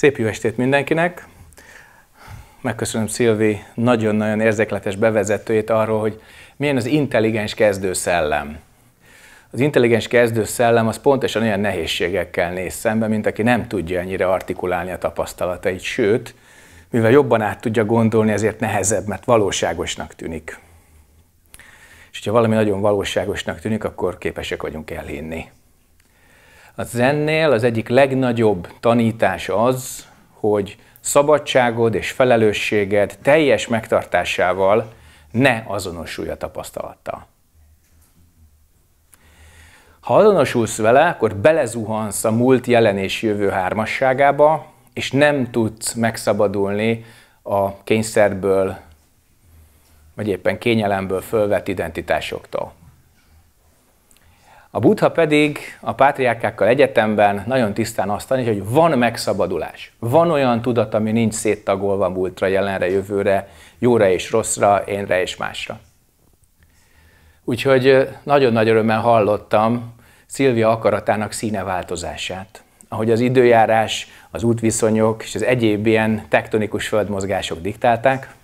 Szép jó estét mindenkinek! Megköszönöm Szilvi nagyon-nagyon érzékletes bevezetőjét arról, hogy milyen az intelligens kezdő szellem. Az intelligens kezdő szellem, az pontosan olyan nehézségekkel néz szembe, mint aki nem tudja ennyire artikulálni a tapasztalatait, sőt, mivel jobban át tudja gondolni, ezért nehezebb, mert valóságosnak tűnik. És ha valami nagyon valóságosnak tűnik, akkor képesek vagyunk elhinni. A zennél az egyik legnagyobb tanítás az, hogy szabadságod és felelősséged teljes megtartásával ne azonosulj a tapasztalattal. Ha azonosulsz vele, akkor belezuhansz a múlt, jelen és jövő hármasságába, és nem tudsz megszabadulni a kényszerből, vagy éppen kényelemből fölvett identitásoktól. A buddha pedig a pátriárkákkal egyetemben nagyon tisztán azt tanítja, hogy van megszabadulás. Van olyan tudat, ami nincs széttagolva múltra, jelenre, jövőre, jóra és rosszra, énre és másra. Úgyhogy nagyon nagy örömmel hallottam Szilvia akaratának színe változását, Ahogy az időjárás, az útviszonyok és az egyéb ilyen tektonikus földmozgások diktálták.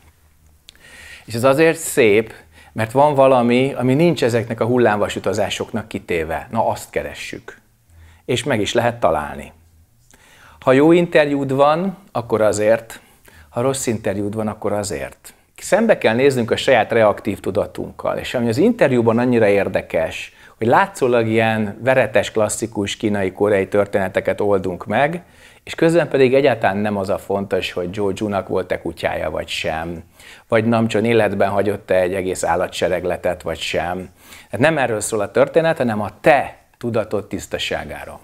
És ez azért szép, mert van valami, ami nincs ezeknek a hullámvasutazásoknak kitéve. Na azt keressük. És meg is lehet találni. Ha jó interjúd van, akkor azért, ha rossz interjúd van, akkor azért. Szembe kell néznünk a saját reaktív tudatunkkal, és ami az interjúban annyira érdekes, hogy látszólag ilyen veretes klasszikus kínai-koreai történeteket oldunk meg, és közben pedig egyáltalán nem az a fontos, hogy Joe-nak volt-e kutyája vagy sem, vagy Namcson életben hagyott-e egy egész állatseregletet vagy sem. Hát nem erről szól a történet, hanem a te tudatod tisztaságára.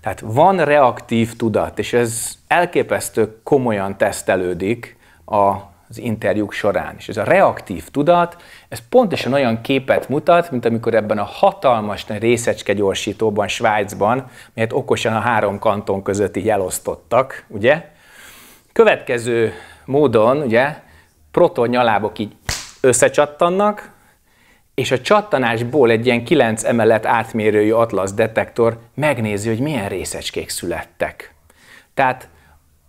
Tehát van reaktív tudat, és ez elképesztő komolyan tesztelődik a az interjúk során. És ez a reaktív tudat, ez pontosan olyan képet mutat, mint amikor ebben a hatalmas részecske gyorsítóban, Svájcban, melyet okosan a három kanton közötti így elosztottak, ugye? Következő módon, ugye, proton nyalábok így összecsattannak, és a csattanásból egy ilyen kilenc emelet átmérőjű atlasz detektor megnézi, hogy milyen részecskék születtek. Tehát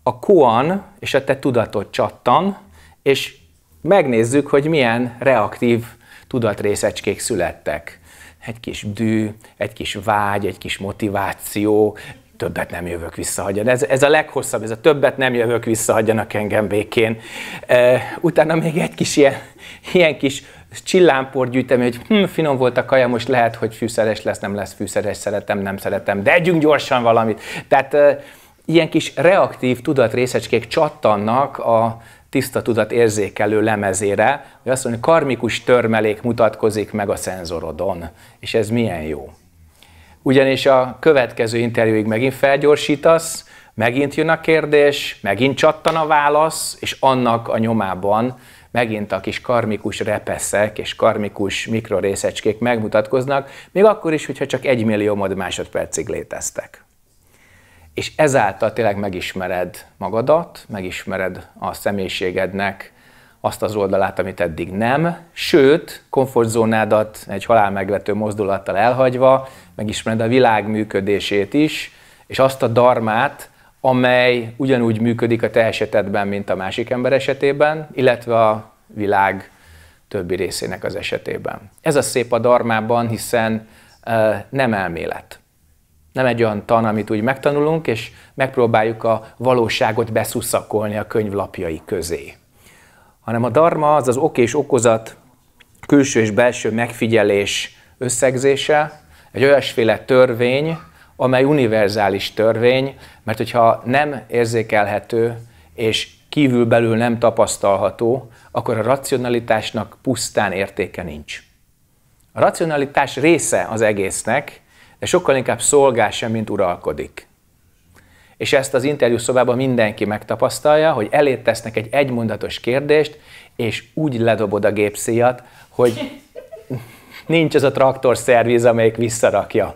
a koan és a te tudatod csattan, és megnézzük, hogy milyen reaktív tudatrészecskék születtek. Egy kis dű, egy kis vágy, egy kis motiváció, többet nem jövök vissza, hagyjan. Ez, ez a leghosszabb, ez a többet nem jövök vissza, hagyjanak engem békén. E, utána még egy kis ilyen, ilyen kis csillámpor gyűjtem, hogy hm, finom volt a kaja, most lehet, hogy fűszeres lesz, nem lesz fűszeres, szeretem, nem szeretem, de együnk gyorsan valamit. Tehát e, ilyen kis reaktív tudatrészecskék csattannak a tiszta tudat érzékelő lemezére, hogy azt mondja, hogy karmikus törmelék mutatkozik meg a szenzorodon, és ez milyen jó. Ugyanis a következő interjúig megint felgyorsítasz, megint jön a kérdés, megint csattan a válasz, és annak a nyomában megint a kis karmikus repeszek és karmikus mikrorészecskék megmutatkoznak, még akkor is, hogyha csak egy millió másodpercig léteztek és ezáltal tényleg megismered magadat, megismered a személyiségednek azt az oldalát, amit eddig nem, sőt, komfortzónádat egy halálmegvető mozdulattal elhagyva, megismered a világ működését is, és azt a darmát, amely ugyanúgy működik a te esetedben, mint a másik ember esetében, illetve a világ többi részének az esetében. Ez a szép a darmában, hiszen uh, nem elmélet. Nem egy olyan tan, amit úgy megtanulunk, és megpróbáljuk a valóságot beszuszakolni a könyvlapjai közé. Hanem a darma az az ok és okozat, külső és belső megfigyelés összegzése, egy olyasféle törvény, amely univerzális törvény, mert hogyha nem érzékelhető és kívül belül nem tapasztalható, akkor a racionalitásnak pusztán értéke nincs. A racionalitás része az egésznek, de sokkal inkább szolgál sem, mint uralkodik. És ezt az interjú szobában mindenki megtapasztalja, hogy elét tesznek egy egymondatos kérdést, és úgy ledobod a gépszíjat, hogy nincs az a traktor szerviz, amelyik visszarakja.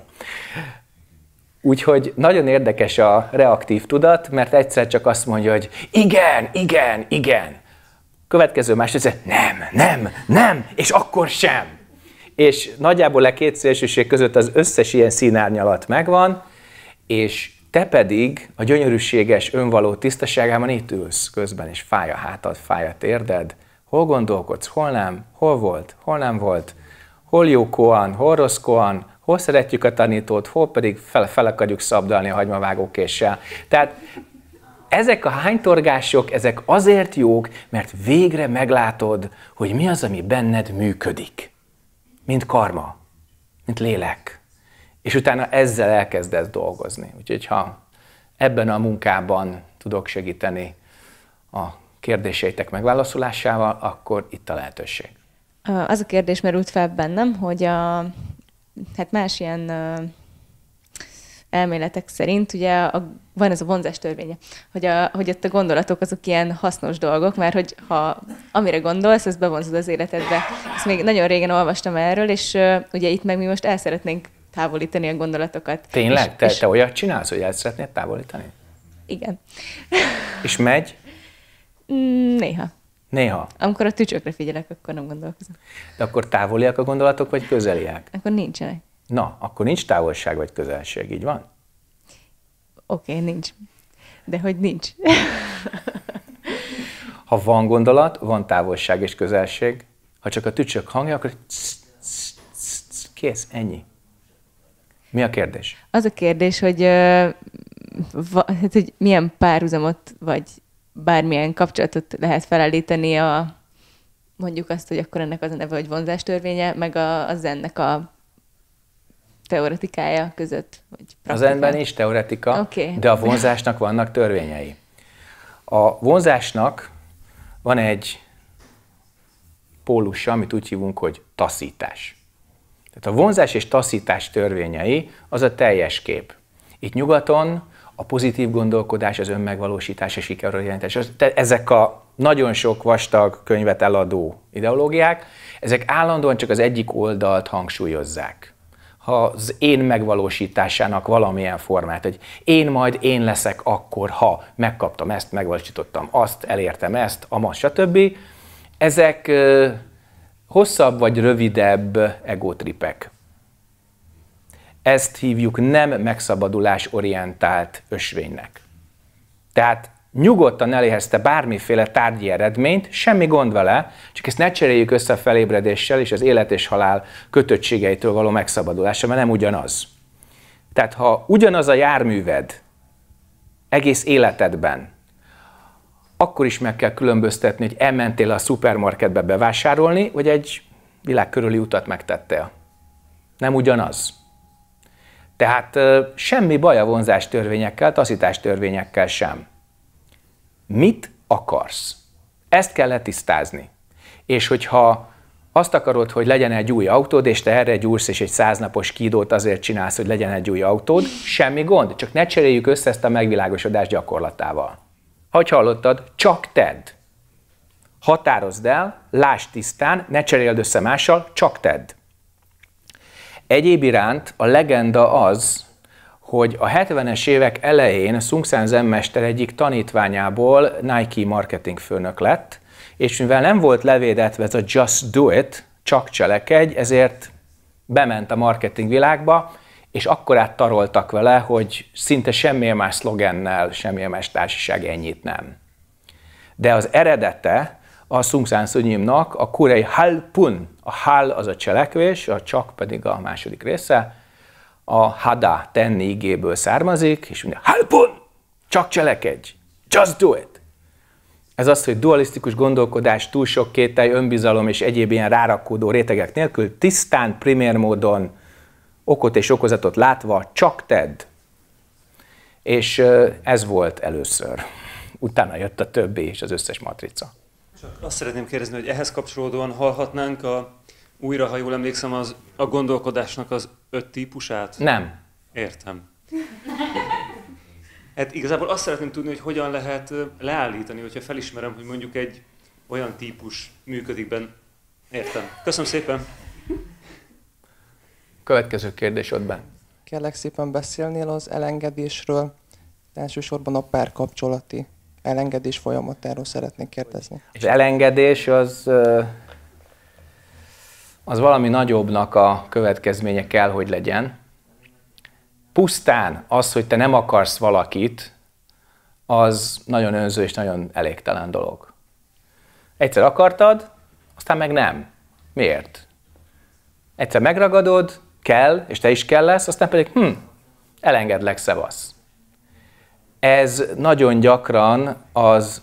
Úgyhogy nagyon érdekes a reaktív tudat, mert egyszer csak azt mondja, hogy igen, igen, igen. Következő másodszor nem, nem, nem, és akkor sem és nagyjából a e két szélsőség között az összes ilyen színárnyalat megvan, és te pedig a gyönyörűséges önvaló tisztaságában itt ülsz közben, és fáj a hátad, fáj a térded, hol gondolkodsz, hol nem, hol volt, hol nem volt, hol jókóan, hol koan, hol szeretjük a tanítót, hol pedig fel, fel akarjuk szabdalni a hagymavágókéssel. Tehát ezek a hánytorgások, ezek azért jók, mert végre meglátod, hogy mi az, ami benned működik mint karma, mint lélek. És utána ezzel elkezdesz dolgozni. Úgyhogy ha ebben a munkában tudok segíteni a kérdéseitek megválaszolásával, akkor itt a lehetőség. Az a kérdés merült fel bennem, hogy a, hát más ilyen elméletek szerint ugye a, van ez a vonzás törvénye, hogy, a, hogy ott a gondolatok azok ilyen hasznos dolgok, mert hogy ha amire gondolsz, ezt bevonzod az életedbe. Ezt még nagyon régen olvastam erről, és uh, ugye itt meg mi most el szeretnénk távolítani a gondolatokat. Tényleg? És, te, és... te olyat csinálsz, hogy el szeretnéd távolítani? Igen. És megy? Mm, néha. Néha. Amikor a tücsökre figyelek, akkor nem gondolkozom. De akkor távoliak a gondolatok, vagy közeliek? Akkor nincsenek. Na, akkor nincs távolság vagy közelség, így van? Oké, okay, nincs. De hogy nincs. ha van gondolat, van távolság és közelség. Ha csak a tücsök hangja, akkor csz, csz, csz, csz, kész, ennyi. Mi a kérdés? Az a kérdés, hogy, uh, hát, hogy milyen párhuzamot vagy bármilyen kapcsolatot lehet felállítani a mondjuk azt, hogy akkor ennek az a neve, hogy vonzástörvénye, meg a, az ennek a teoretikája között? Vagy az ember is teoretika, okay. de a vonzásnak vannak törvényei. A vonzásnak van egy pólusa, amit úgy hívunk, hogy taszítás. Tehát a vonzás és taszítás törvényei az a teljes kép. Itt nyugaton a pozitív gondolkodás, az önmegvalósítás a sikerorientás, ezek a nagyon sok vastag könyvet eladó ideológiák, ezek állandóan csak az egyik oldalt hangsúlyozzák az én megvalósításának valamilyen formát, hogy én majd én leszek akkor, ha megkaptam ezt, megvalósítottam azt, elértem ezt, a ma, stb. Ezek hosszabb vagy rövidebb egótripek. Ezt hívjuk nem megszabadulás orientált ösvénynek. Tehát nyugodtan elérhezte bármiféle tárgyi eredményt, semmi gond vele, csak ezt ne cseréljük össze a felébredéssel és az élet és halál kötöttségeitől való megszabadulása, mert nem ugyanaz. Tehát ha ugyanaz a járműved egész életedben, akkor is meg kell különböztetni, hogy elmentél a szupermarketbe bevásárolni, vagy egy világkörüli utat megtettél. Nem ugyanaz. Tehát semmi baj a vonzástörvényekkel, taszítástörvényekkel sem. Mit akarsz? Ezt kell letisztázni. És hogyha azt akarod, hogy legyen egy új autód, és te erre gyúrsz, és egy száznapos kidót azért csinálsz, hogy legyen egy új autód, semmi gond, csak ne cseréljük össze ezt a megvilágosodás gyakorlatával. Hogy hallottad, csak tedd. Határozd el, lásd tisztán, ne cseréld össze mással, csak tedd. Egyéb iránt a legenda az, hogy a 70-es évek elején Sungsan mester egyik tanítványából Nike marketing főnök lett, és mivel nem volt levédetve ez a just do it, csak cselekedj, ezért bement a marketing világba, és akkorát taroltak vele, hogy szinte semmilyen más szlogennel, semmilyen más társaság ennyit nem. De az eredete a Sungsan Sunyimnak a kurei halpun, a hal az a cselekvés, a csak pedig a második része, a hada tenni igéből származik, és mondja, halpun, csak cselekedj, just do it. Ez az, hogy dualisztikus gondolkodás túl sok kételj, önbizalom és egyéb ilyen rárakódó rétegek nélkül tisztán, primér módon, okot és okozatot látva, csak tedd. És ez volt először. Utána jött a többi és az összes matrica. Csak azt szeretném kérdezni, hogy ehhez kapcsolódóan hallhatnánk a újra, ha jól emlékszem, az a gondolkodásnak az öt típusát? Nem. Értem. Hát igazából azt szeretném tudni, hogy hogyan lehet leállítani, hogyha felismerem, hogy mondjuk egy olyan típus működik benne. Értem. Köszönöm szépen. Következő kérdés ott benn. Kérlek szépen beszélnél az elengedésről, elsősorban a párkapcsolati elengedés folyamatáról szeretnék kérdezni. És elengedés az az valami nagyobbnak a következménye kell, hogy legyen. Pusztán az, hogy te nem akarsz valakit, az nagyon önző és nagyon elégtelen dolog. Egyszer akartad, aztán meg nem. Miért? Egyszer megragadod, kell, és te is kell lesz, aztán pedig hm, elengedlek, szevasz. Ez nagyon gyakran az,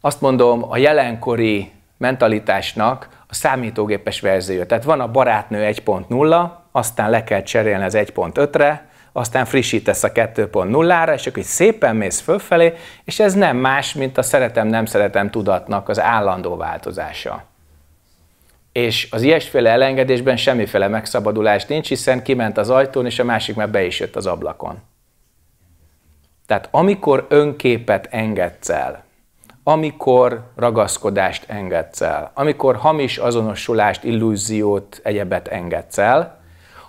azt mondom, a jelenkori mentalitásnak a számítógépes verzió. Tehát van a barátnő 1.0, aztán le kell cserélni az 1.5-re, aztán frissítesz a 2.0-ra, és akkor így szépen mész fölfelé, és ez nem más, mint a szeretem-nem szeretem tudatnak az állandó változása. És az ilyesféle elengedésben semmiféle megszabadulás nincs, hiszen kiment az ajtón, és a másik már be is jött az ablakon. Tehát amikor önképet engedsz el, amikor ragaszkodást engedsz el, amikor hamis azonosulást, illúziót, egyebet engedsz el,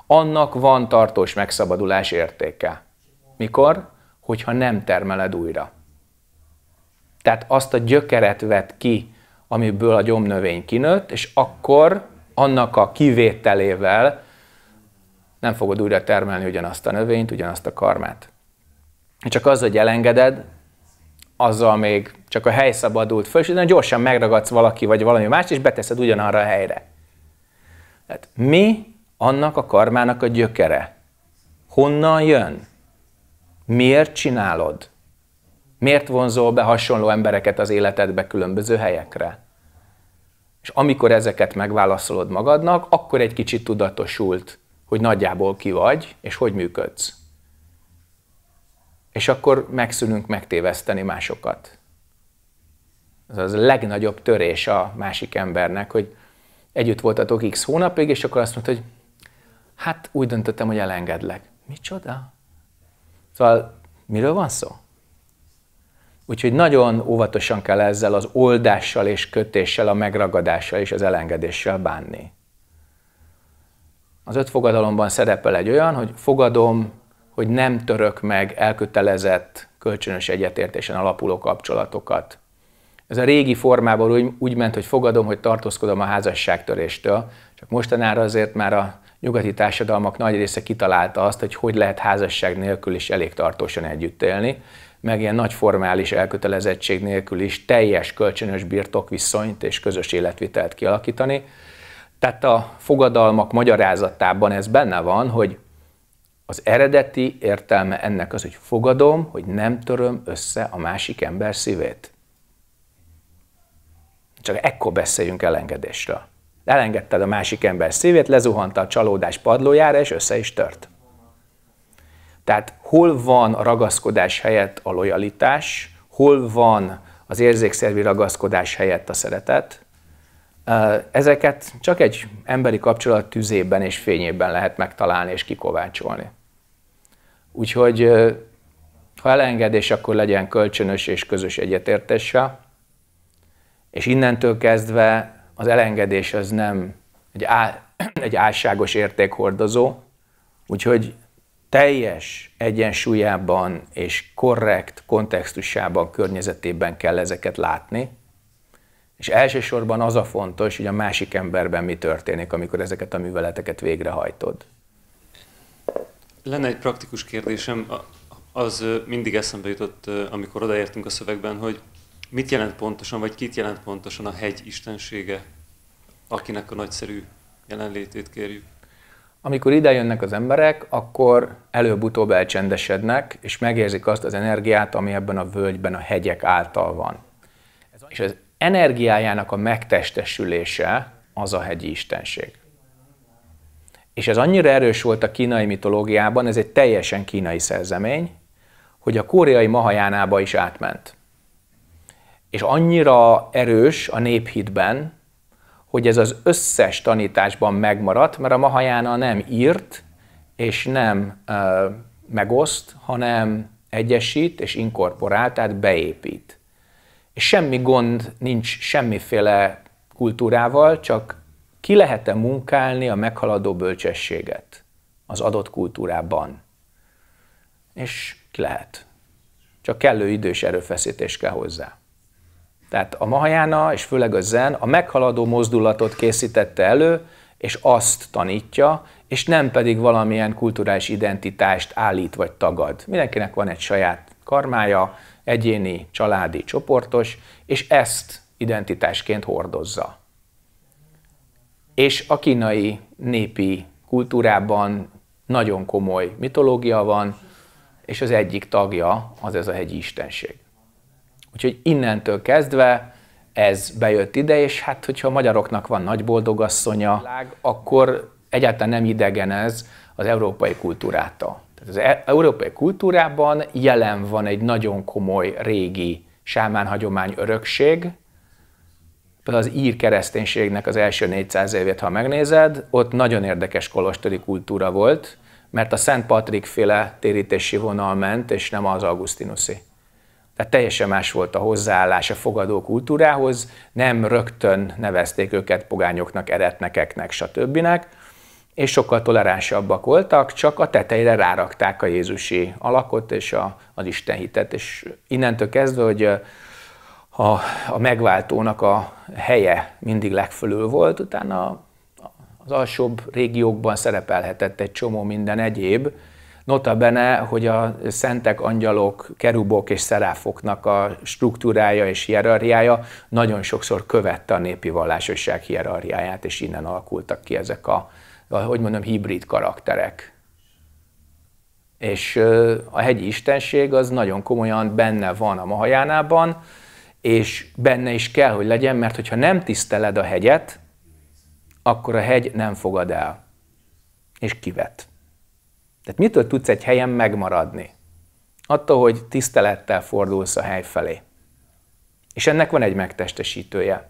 annak van tartós megszabadulás értéke. Mikor? Hogyha nem termeled újra. Tehát azt a gyökeret vet ki, amiből a gyomnövény kinőtt, és akkor annak a kivételével nem fogod újra termelni ugyanazt a növényt, ugyanazt a karmát. Csak az, hogy elengeded, azzal még csak a hely szabadult föl, és gyorsan megragadsz valaki vagy valami mást, és beteszed ugyanarra a helyre. Tehát mi annak a karmának a gyökere? Honnan jön? Miért csinálod? Miért vonzol be hasonló embereket az életedbe különböző helyekre? És amikor ezeket megválaszolod magadnak, akkor egy kicsit tudatosult, hogy nagyjából ki vagy, és hogy működsz. És akkor megszűnünk megtéveszteni másokat az az a legnagyobb törés a másik embernek, hogy együtt voltatok x hónapig, és akkor azt mondta, hogy hát úgy döntöttem, hogy elengedlek. Micsoda? Szóval miről van szó? Úgyhogy nagyon óvatosan kell ezzel az oldással és kötéssel, a megragadással és az elengedéssel bánni. Az öt fogadalomban szerepel egy olyan, hogy fogadom, hogy nem török meg elkötelezett, kölcsönös egyetértésen alapuló kapcsolatokat ez a régi formában úgy, úgy ment, hogy fogadom, hogy tartózkodom a házasságtöréstől, csak mostanára azért már a nyugati társadalmak nagy része kitalálta azt, hogy hogy lehet házasság nélkül is elég tartósan együtt élni, meg ilyen nagy formális elkötelezettség nélkül is teljes kölcsönös birtokviszonyt és közös életvitelt kialakítani. Tehát a fogadalmak magyarázatában ez benne van, hogy az eredeti értelme ennek az, hogy fogadom, hogy nem töröm össze a másik ember szívét. Csak ekkor beszéljünk elengedésről. Elengedted a másik ember szívét, lezuhanta a csalódás padlójára, és össze is tört. Tehát hol van a ragaszkodás helyett a lojalitás, hol van az érzékszervi ragaszkodás helyett a szeretet, ezeket csak egy emberi kapcsolat tüzében és fényében lehet megtalálni és kikovácsolni. Úgyhogy ha elengedés, akkor legyen kölcsönös és közös egyetértéssel, és innentől kezdve az elengedés az nem egy, á, egy álságos értékhordozó, úgyhogy teljes egyensúlyában és korrekt kontextusában, környezetében kell ezeket látni, és elsősorban az a fontos, hogy a másik emberben mi történik, amikor ezeket a műveleteket végrehajtod. Lenne egy praktikus kérdésem, az mindig eszembe jutott, amikor odaértünk a szövegben, hogy Mit jelent pontosan, vagy kit jelent pontosan a hegy istensége, akinek a nagyszerű jelenlétét kérjük? Amikor ide jönnek az emberek, akkor előbb-utóbb elcsendesednek, és megérzik azt az energiát, ami ebben a völgyben a hegyek által van. És az energiájának a megtestesülése az a hegyi istenség. És ez annyira erős volt a kínai mitológiában, ez egy teljesen kínai szerzemény, hogy a koreai Mahajánába is átment és annyira erős a néphitben, hogy ez az összes tanításban megmaradt, mert a Mahajána nem írt, és nem ö, megoszt, hanem egyesít és inkorporál, tehát beépít. És semmi gond nincs semmiféle kultúrával, csak ki lehet-e munkálni a meghaladó bölcsességet az adott kultúrában. És ki lehet. Csak kellő idős erőfeszítés kell hozzá. Tehát a Mahajána, és főleg a zen, a meghaladó mozdulatot készítette elő, és azt tanítja, és nem pedig valamilyen kulturális identitást állít vagy tagad. Mindenkinek van egy saját karmája, egyéni, családi, csoportos, és ezt identitásként hordozza. És a kínai népi kultúrában nagyon komoly mitológia van, és az egyik tagja az ez a hegyi istenség. Úgyhogy innentől kezdve ez bejött ide, és hát hogyha a magyaroknak van nagy boldogasszonya, akkor egyáltalán nem idegen ez az európai kultúrától. Tehát az e- európai kultúrában jelen van egy nagyon komoly régi sámán hagyomány örökség, például az ír kereszténységnek az első 400 évét, ha megnézed, ott nagyon érdekes kolostori kultúra volt, mert a Szent Patrik féle térítési vonal ment, és nem az Augustinuszi. Tehát teljesen más volt a hozzáállás a fogadó kultúrához, nem rögtön nevezték őket pogányoknak, eretnekeknek, stb. És sokkal toleránsabbak voltak, csak a tetejére rárakták a Jézusi alakot és a, az Isten hitet. És innentől kezdve, hogy a, a megváltónak a helye mindig legfölül volt, utána az alsóbb régiókban szerepelhetett egy csomó minden egyéb, Nota bene, hogy a szentek, angyalok, kerubok és szeráfoknak a struktúrája és hierarchiája nagyon sokszor követte a népi vallásosság hierarchiáját, és innen alakultak ki ezek a, a hogy mondom, hibrid karakterek. És a hegyi istenség az nagyon komolyan benne van a Mahajánában, és benne is kell, hogy legyen, mert hogyha nem tiszteled a hegyet, akkor a hegy nem fogad el, és kivet. Tehát mitől tudsz egy helyen megmaradni? Attól, hogy tisztelettel fordulsz a hely felé. És ennek van egy megtestesítője.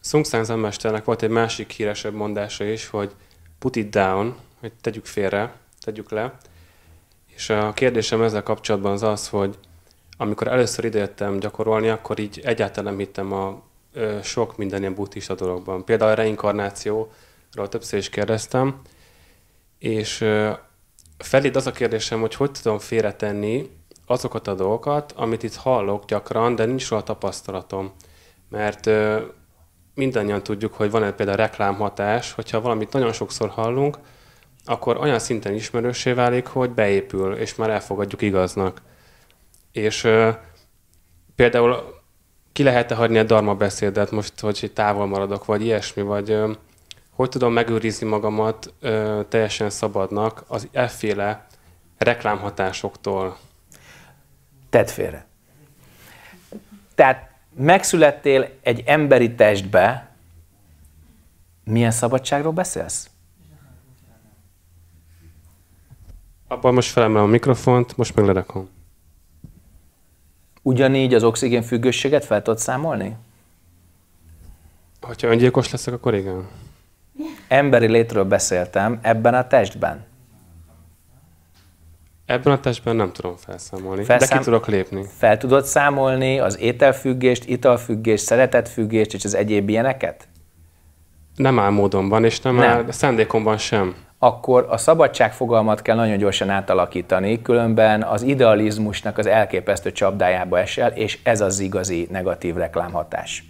Szungszán Zemmesternek volt egy másik híresebb mondása is, hogy put it down, hogy tegyük félre, tegyük le. És a kérdésem ezzel kapcsolatban az az, hogy amikor először idejöttem gyakorolni, akkor így egyáltalán nem hittem a sok minden ilyen buddhista dologban. Például a reinkarnációról többször is kérdeztem, és feléd az a kérdésem, hogy hogy tudom félretenni azokat a dolgokat, amit itt hallok gyakran, de nincs róla tapasztalatom. Mert mindannyian tudjuk, hogy van egy például reklámhatás, hogyha valamit nagyon sokszor hallunk, akkor olyan szinten ismerősé válik, hogy beépül, és már elfogadjuk igaznak. És például ki lehet-e hagyni a darma beszédet most, hogy távol maradok, vagy ilyesmi, vagy ö, hogy tudom megőrizni magamat ö, teljesen szabadnak az efféle reklámhatásoktól? Tedd félre. Tehát megszülettél egy emberi testbe, milyen szabadságról beszélsz? Abban most felemelem a mikrofont, most meg lerakom. Ugyanígy az oxigén függőséget fel tudod számolni? Hogyha öngyilkos leszek, akkor igen. Emberi létről beszéltem ebben a testben. Ebben a testben nem tudom felszámolni, Felszám... de ki tudok lépni. Fel tudod számolni az ételfüggést, italfüggést, szeretetfüggést és az egyéb ilyeneket? Nem áll módonban, és nem, nem. áll szándékomban sem. Akkor a szabadság fogalmat kell nagyon gyorsan átalakítani, különben az idealizmusnak az elképesztő csapdájába esel, és ez az igazi negatív reklámhatás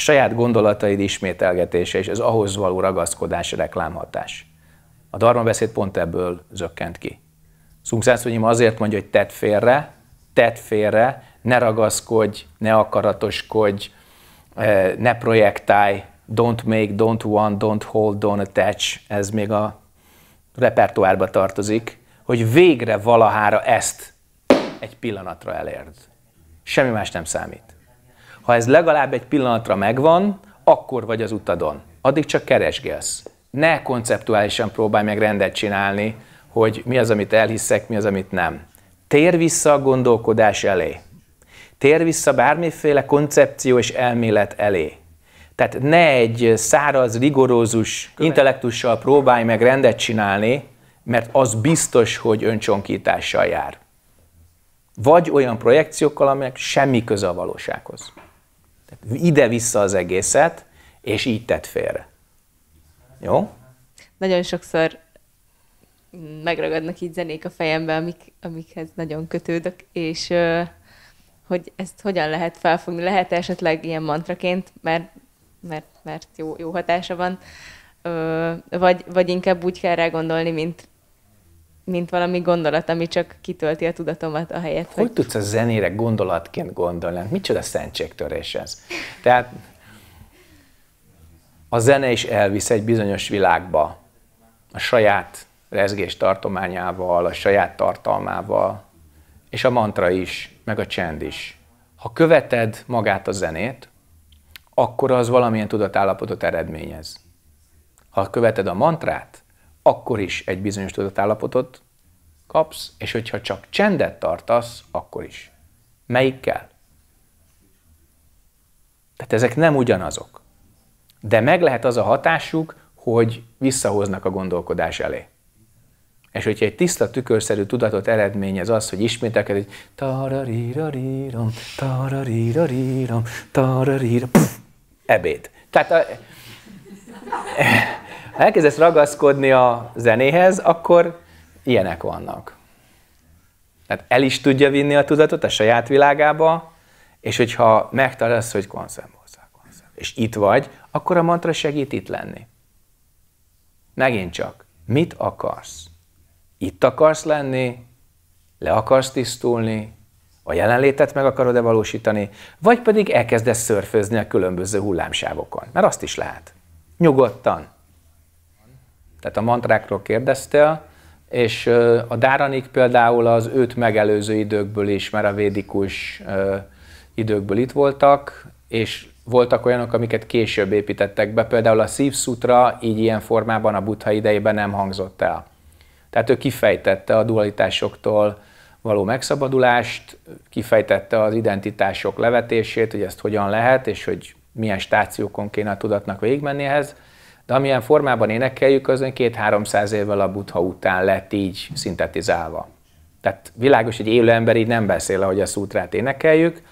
saját gondolataid ismételgetése és az ahhoz való ragaszkodás reklámhatás. A beszéd pont ebből zökkent ki. Szungszászonyim azért mondja, hogy tedd félre, tedd félre, ne ragaszkodj, ne akaratoskodj, eh, ne projektálj, don't make, don't want, don't hold, don't attach, ez még a repertoárba tartozik, hogy végre valahára ezt egy pillanatra elérd. Semmi más nem számít. Ha ez legalább egy pillanatra megvan, akkor vagy az utadon. Addig csak keresgélsz. Ne konceptuálisan próbálj meg rendet csinálni, hogy mi az, amit elhiszek, mi az, amit nem. Tér vissza a gondolkodás elé. Tér vissza bármiféle koncepció és elmélet elé. Tehát ne egy száraz, rigorózus intellektussal próbálj meg rendet csinálni, mert az biztos, hogy öncsonkítással jár. Vagy olyan projekciókkal, amelyek semmi köze a valósághoz. Tehát ide-vissza az egészet, és így tett félre. Jó? Nagyon sokszor megragadnak így zenék a fejembe, amik, amikhez nagyon kötődök, és hogy ezt hogyan lehet felfogni, lehet esetleg ilyen mantraként, mert, mert, mert jó, jó hatása van, vagy, vagy inkább úgy kell rá gondolni, mint mint valami gondolat, ami csak kitölti a tudatomat a helyet. Hogy, hogy tudsz a zenére gondolatként gondolni? Hát micsoda szentségtörés ez? Tehát a zene is elvisz egy bizonyos világba, a saját rezgés tartományával, a saját tartalmával, és a mantra is, meg a csend is. Ha követed magát a zenét, akkor az valamilyen tudatállapotot eredményez. Ha követed a mantrát, akkor is egy bizonyos tudatállapotot kapsz, és hogyha csak csendet tartasz, akkor is. Melyikkel? kell? Tehát ezek nem ugyanazok. De meg lehet az a hatásuk, hogy visszahoznak a gondolkodás elé. És hogyha egy tiszta tükörszerű tudatot eredményez az, hogy ismételked, hogy tararirarírom, tararirarírom, tararira, ebéd. Tehát a, ha elkezdesz ragaszkodni a zenéhez, akkor ilyenek vannak. Tehát el is tudja vinni a tudatot a saját világába, és hogyha megtalálsz, hogy hozzá, konszem, és itt vagy, akkor a mantra segít itt lenni. Megint csak, mit akarsz? Itt akarsz lenni, le akarsz tisztulni, a jelenlétet meg akarod-e valósítani, vagy pedig elkezdesz szörfözni a különböző hullámsávokon, mert azt is lehet. Nyugodtan. Tehát a mantrákról kérdeztél, és a dáranik például az őt megelőző időkből is, mert a védikus időkből itt voltak, és voltak olyanok, amiket később építettek be, például a szívszutra így ilyen formában a buddha idejében nem hangzott el. Tehát ő kifejtette a dualitásoktól való megszabadulást, kifejtette az identitások levetését, hogy ezt hogyan lehet, és hogy milyen stációkon kéne a tudatnak végigmenni ehhez, de amilyen formában énekeljük, azon két-háromszáz évvel a buddha után lett így szintetizálva. Tehát világos, egy élő ember így nem beszél, ahogy a szútrát énekeljük,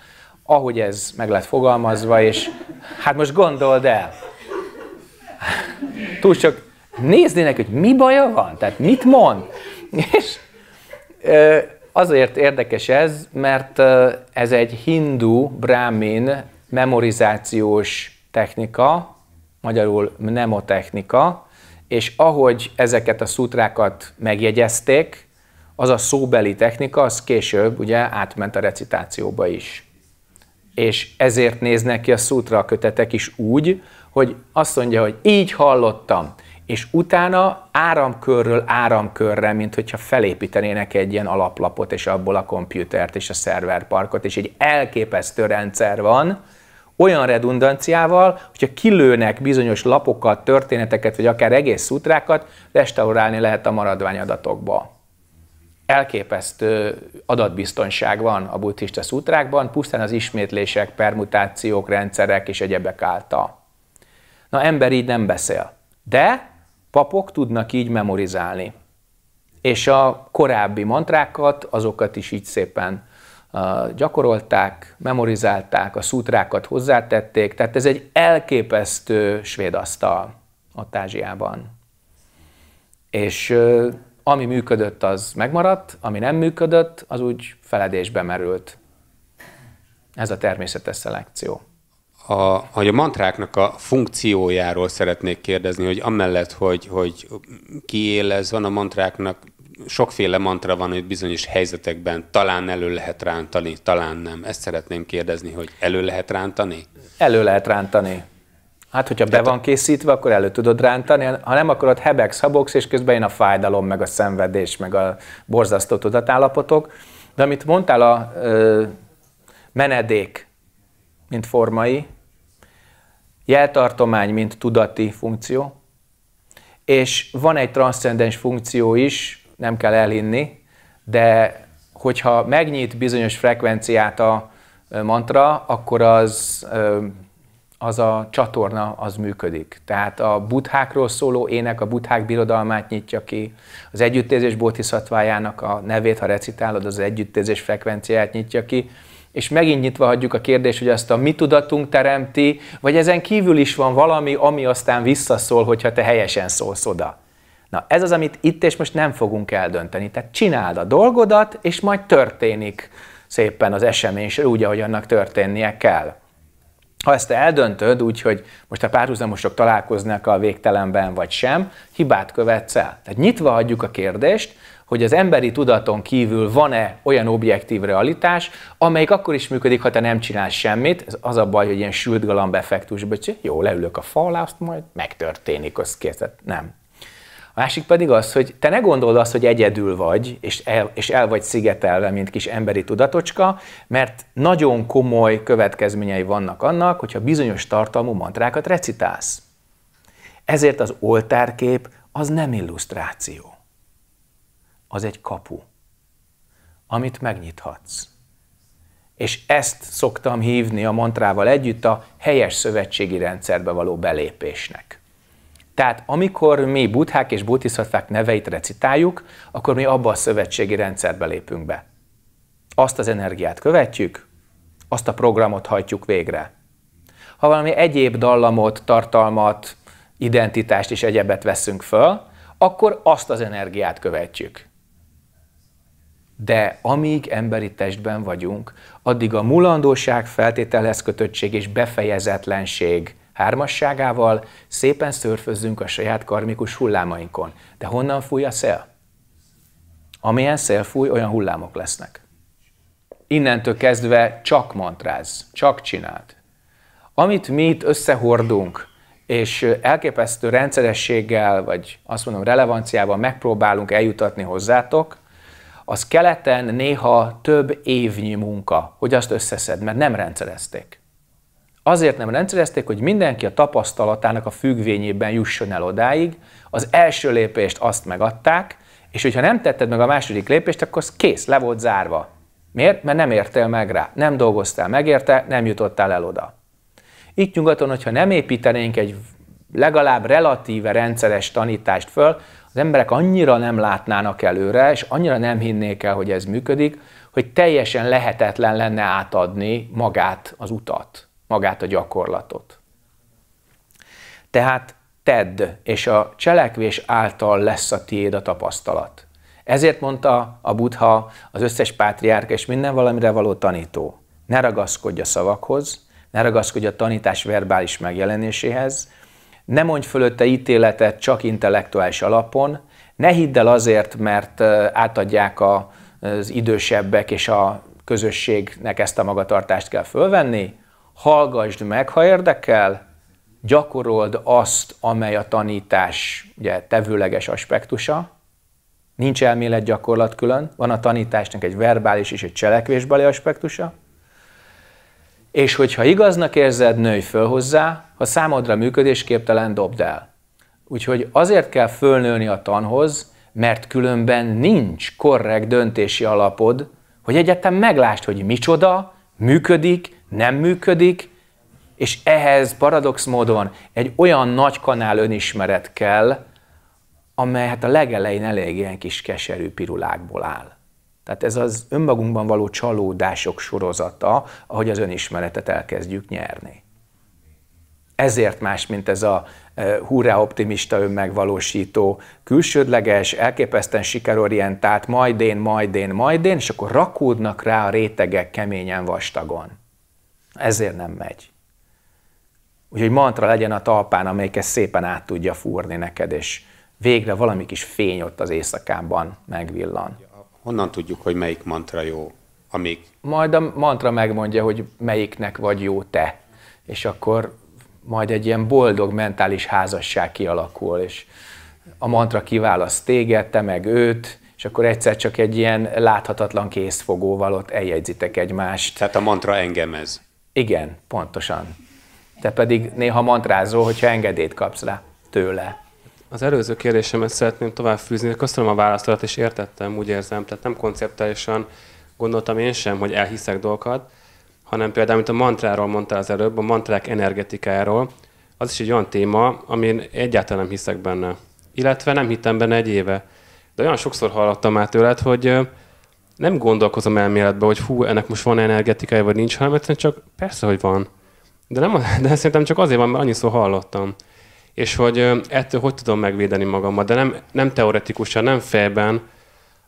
ahogy ez meg lett fogalmazva, és hát most gondold el, túl sok néznének, hogy mi baja van, tehát mit mond. És azért érdekes ez, mert ez egy hindu, brámin memorizációs technika, magyarul mnemotechnika, és ahogy ezeket a szutrákat megjegyezték, az a szóbeli technika, az később ugye átment a recitációba is. És ezért néznek ki a szútra kötetek is úgy, hogy azt mondja, hogy így hallottam, és utána áramkörről áramkörre, mint hogyha felépítenének egy ilyen alaplapot, és abból a kompjútert és a szerverparkot, és egy elképesztő rendszer van, olyan redundanciával, hogyha kilőnek bizonyos lapokat, történeteket, vagy akár egész szutrákat, restaurálni lehet a maradványadatokba. Elképesztő adatbiztonság van a buddhista szutrákban, pusztán az ismétlések, permutációk, rendszerek és egyebek által. Na, ember így nem beszél. De papok tudnak így memorizálni. És a korábbi mantrákat, azokat is így szépen gyakorolták, memorizálták, a szútrákat hozzátették, tehát ez egy elképesztő svéd asztal ott Ázsiában. És ami működött, az megmaradt, ami nem működött, az úgy feledésbe merült. Ez a természetes szelekció. A, hogy a mantráknak a funkciójáról szeretnék kérdezni, hogy amellett, hogy, hogy kiél van a mantráknak, sokféle mantra van, hogy bizonyos helyzetekben talán elő lehet rántani, talán nem. Ezt szeretném kérdezni, hogy elő lehet rántani? Elő lehet rántani. Hát, hogyha be van készítve, akkor elő tudod rántani, ha nem, akkor ott hebegsz, habogsz, és közben jön a fájdalom, meg a szenvedés, meg a borzasztó tudatállapotok. De amit mondtál a ö, menedék, mint formai, jeltartomány, mint tudati funkció, és van egy transzcendens funkció is, nem kell elhinni, de hogyha megnyit bizonyos frekvenciát a mantra, akkor az, az a csatorna az működik. Tehát a buddhákról szóló ének a buddhák birodalmát nyitja ki, az együttézés bótiszatvájának a nevét, ha recitálod, az együttézés frekvenciát nyitja ki, és megint nyitva hagyjuk a kérdést, hogy azt a mi tudatunk teremti, vagy ezen kívül is van valami, ami aztán visszaszól, hogyha te helyesen szólsz oda. Na ez az, amit itt és most nem fogunk eldönteni. Tehát csináld a dolgodat, és majd történik szépen az esemény, úgy, ahogy annak történnie kell. Ha ezt eldöntöd úgy, hogy most a párhuzamosok találkoznak a végtelenben vagy sem, hibát követsz el. Tehát nyitva hagyjuk a kérdést, hogy az emberi tudaton kívül van-e olyan objektív realitás, amelyik akkor is működik, ha te nem csinálsz semmit. Ez az a baj, hogy ilyen sült galamb effektusban, hogy jó, leülök a falá, azt majd megtörténik, az kész. Nem. Másik pedig az, hogy te ne gondold azt, hogy egyedül vagy, és el, és el vagy szigetelve, mint kis emberi tudatocska, mert nagyon komoly következményei vannak annak, hogyha bizonyos tartalmú mantrákat recitálsz. Ezért az oltárkép az nem illusztráció. Az egy kapu, amit megnyithatsz. És ezt szoktam hívni a mantrával együtt a helyes szövetségi rendszerbe való belépésnek. Tehát amikor mi buddhák és buddhiszatvák neveit recitáljuk, akkor mi abba a szövetségi rendszerbe lépünk be. Azt az energiát követjük, azt a programot hajtjuk végre. Ha valami egyéb dallamot, tartalmat, identitást és egyebet veszünk föl, akkor azt az energiát követjük. De amíg emberi testben vagyunk, addig a mulandóság feltételhez kötöttség és befejezetlenség hármasságával szépen szörfözzünk a saját karmikus hullámainkon. De honnan fúj a szél? Amilyen szél fúj, olyan hullámok lesznek. Innentől kezdve csak mantráz, csak csináld. Amit mi itt összehordunk, és elképesztő rendszerességgel, vagy azt mondom relevanciával megpróbálunk eljutatni hozzátok, az keleten néha több évnyi munka, hogy azt összeszed, mert nem rendszerezték. Azért nem rendszerezték, hogy mindenki a tapasztalatának a függvényében jusson el odáig, az első lépést azt megadták, és hogyha nem tetted meg a második lépést, akkor az kész, le volt zárva. Miért? Mert nem értél meg rá, nem dolgoztál megérte, nem jutottál el oda. Itt nyugaton, hogyha nem építenénk egy legalább relatíve rendszeres tanítást föl, az emberek annyira nem látnának előre, és annyira nem hinnék el, hogy ez működik, hogy teljesen lehetetlen lenne átadni magát az utat magát a gyakorlatot. Tehát tedd, és a cselekvés által lesz a tiéd a tapasztalat. Ezért mondta a Buddha, az összes pátriárka és minden valamire való tanító, ne ragaszkodj a szavakhoz, ne ragaszkodj a tanítás verbális megjelenéséhez, ne mondj fölötte ítéletet csak intellektuális alapon, ne hidd el azért, mert átadják az idősebbek és a közösségnek ezt a magatartást kell fölvenni, hallgassd meg, ha érdekel, gyakorold azt, amely a tanítás ugye, tevőleges aspektusa, nincs elmélet gyakorlat külön, van a tanításnak egy verbális és egy cselekvésbeli aspektusa, és hogyha igaznak érzed, nőj föl hozzá, ha számodra működésképtelen, dobd el. Úgyhogy azért kell fölnőni a tanhoz, mert különben nincs korrekt döntési alapod, hogy egyetem meglásd, hogy micsoda, működik, nem működik, és ehhez paradox módon egy olyan nagy kanál önismeret kell, amely hát a legelején elég ilyen kis keserű pirulákból áll. Tehát ez az önmagunkban való csalódások sorozata, ahogy az önismeretet elkezdjük nyerni. Ezért más, mint ez a e, hurrá optimista önmegvalósító, külsődleges, elképesztően sikerorientált, majd én, majd én, majd én, és akkor rakódnak rá a rétegek keményen vastagon. Ezért nem megy. Úgyhogy mantra legyen a talpán, amelyik ezt szépen át tudja fúrni neked, és végre valami kis fény ott az éjszakában megvillan. Honnan tudjuk, hogy melyik mantra jó? Amíg... Majd a mantra megmondja, hogy melyiknek vagy jó te. És akkor majd egy ilyen boldog mentális házasság kialakul, és a mantra kiválaszt téged, te meg őt, és akkor egyszer csak egy ilyen láthatatlan készfogóval ott eljegyzitek egymást. Tehát a mantra engem ez. Igen, pontosan. Te pedig néha mantrázol, hogyha engedélyt kapsz rá tőle. Az előző kérdésemet szeretném továbbfűzni, köszönöm a választodat, és értettem, úgy érzem, tehát nem konceptuálisan gondoltam én sem, hogy elhiszek dolgokat, hanem például, mint a mantráról mondtál az előbb, a mantrák energetikáról, az is egy olyan téma, amin egyáltalán nem hiszek benne. Illetve nem hittem benne egy éve. De olyan sokszor hallottam már tőled, hogy nem gondolkozom elméletbe, hogy hú, ennek most van energetikája, vagy nincs, hanem egyszerűen csak persze, hogy van. De, nem, de szerintem csak azért van, mert annyiszor hallottam. És hogy ettől hogy tudom megvédeni magamat, de nem, nem teoretikusan, nem fejben,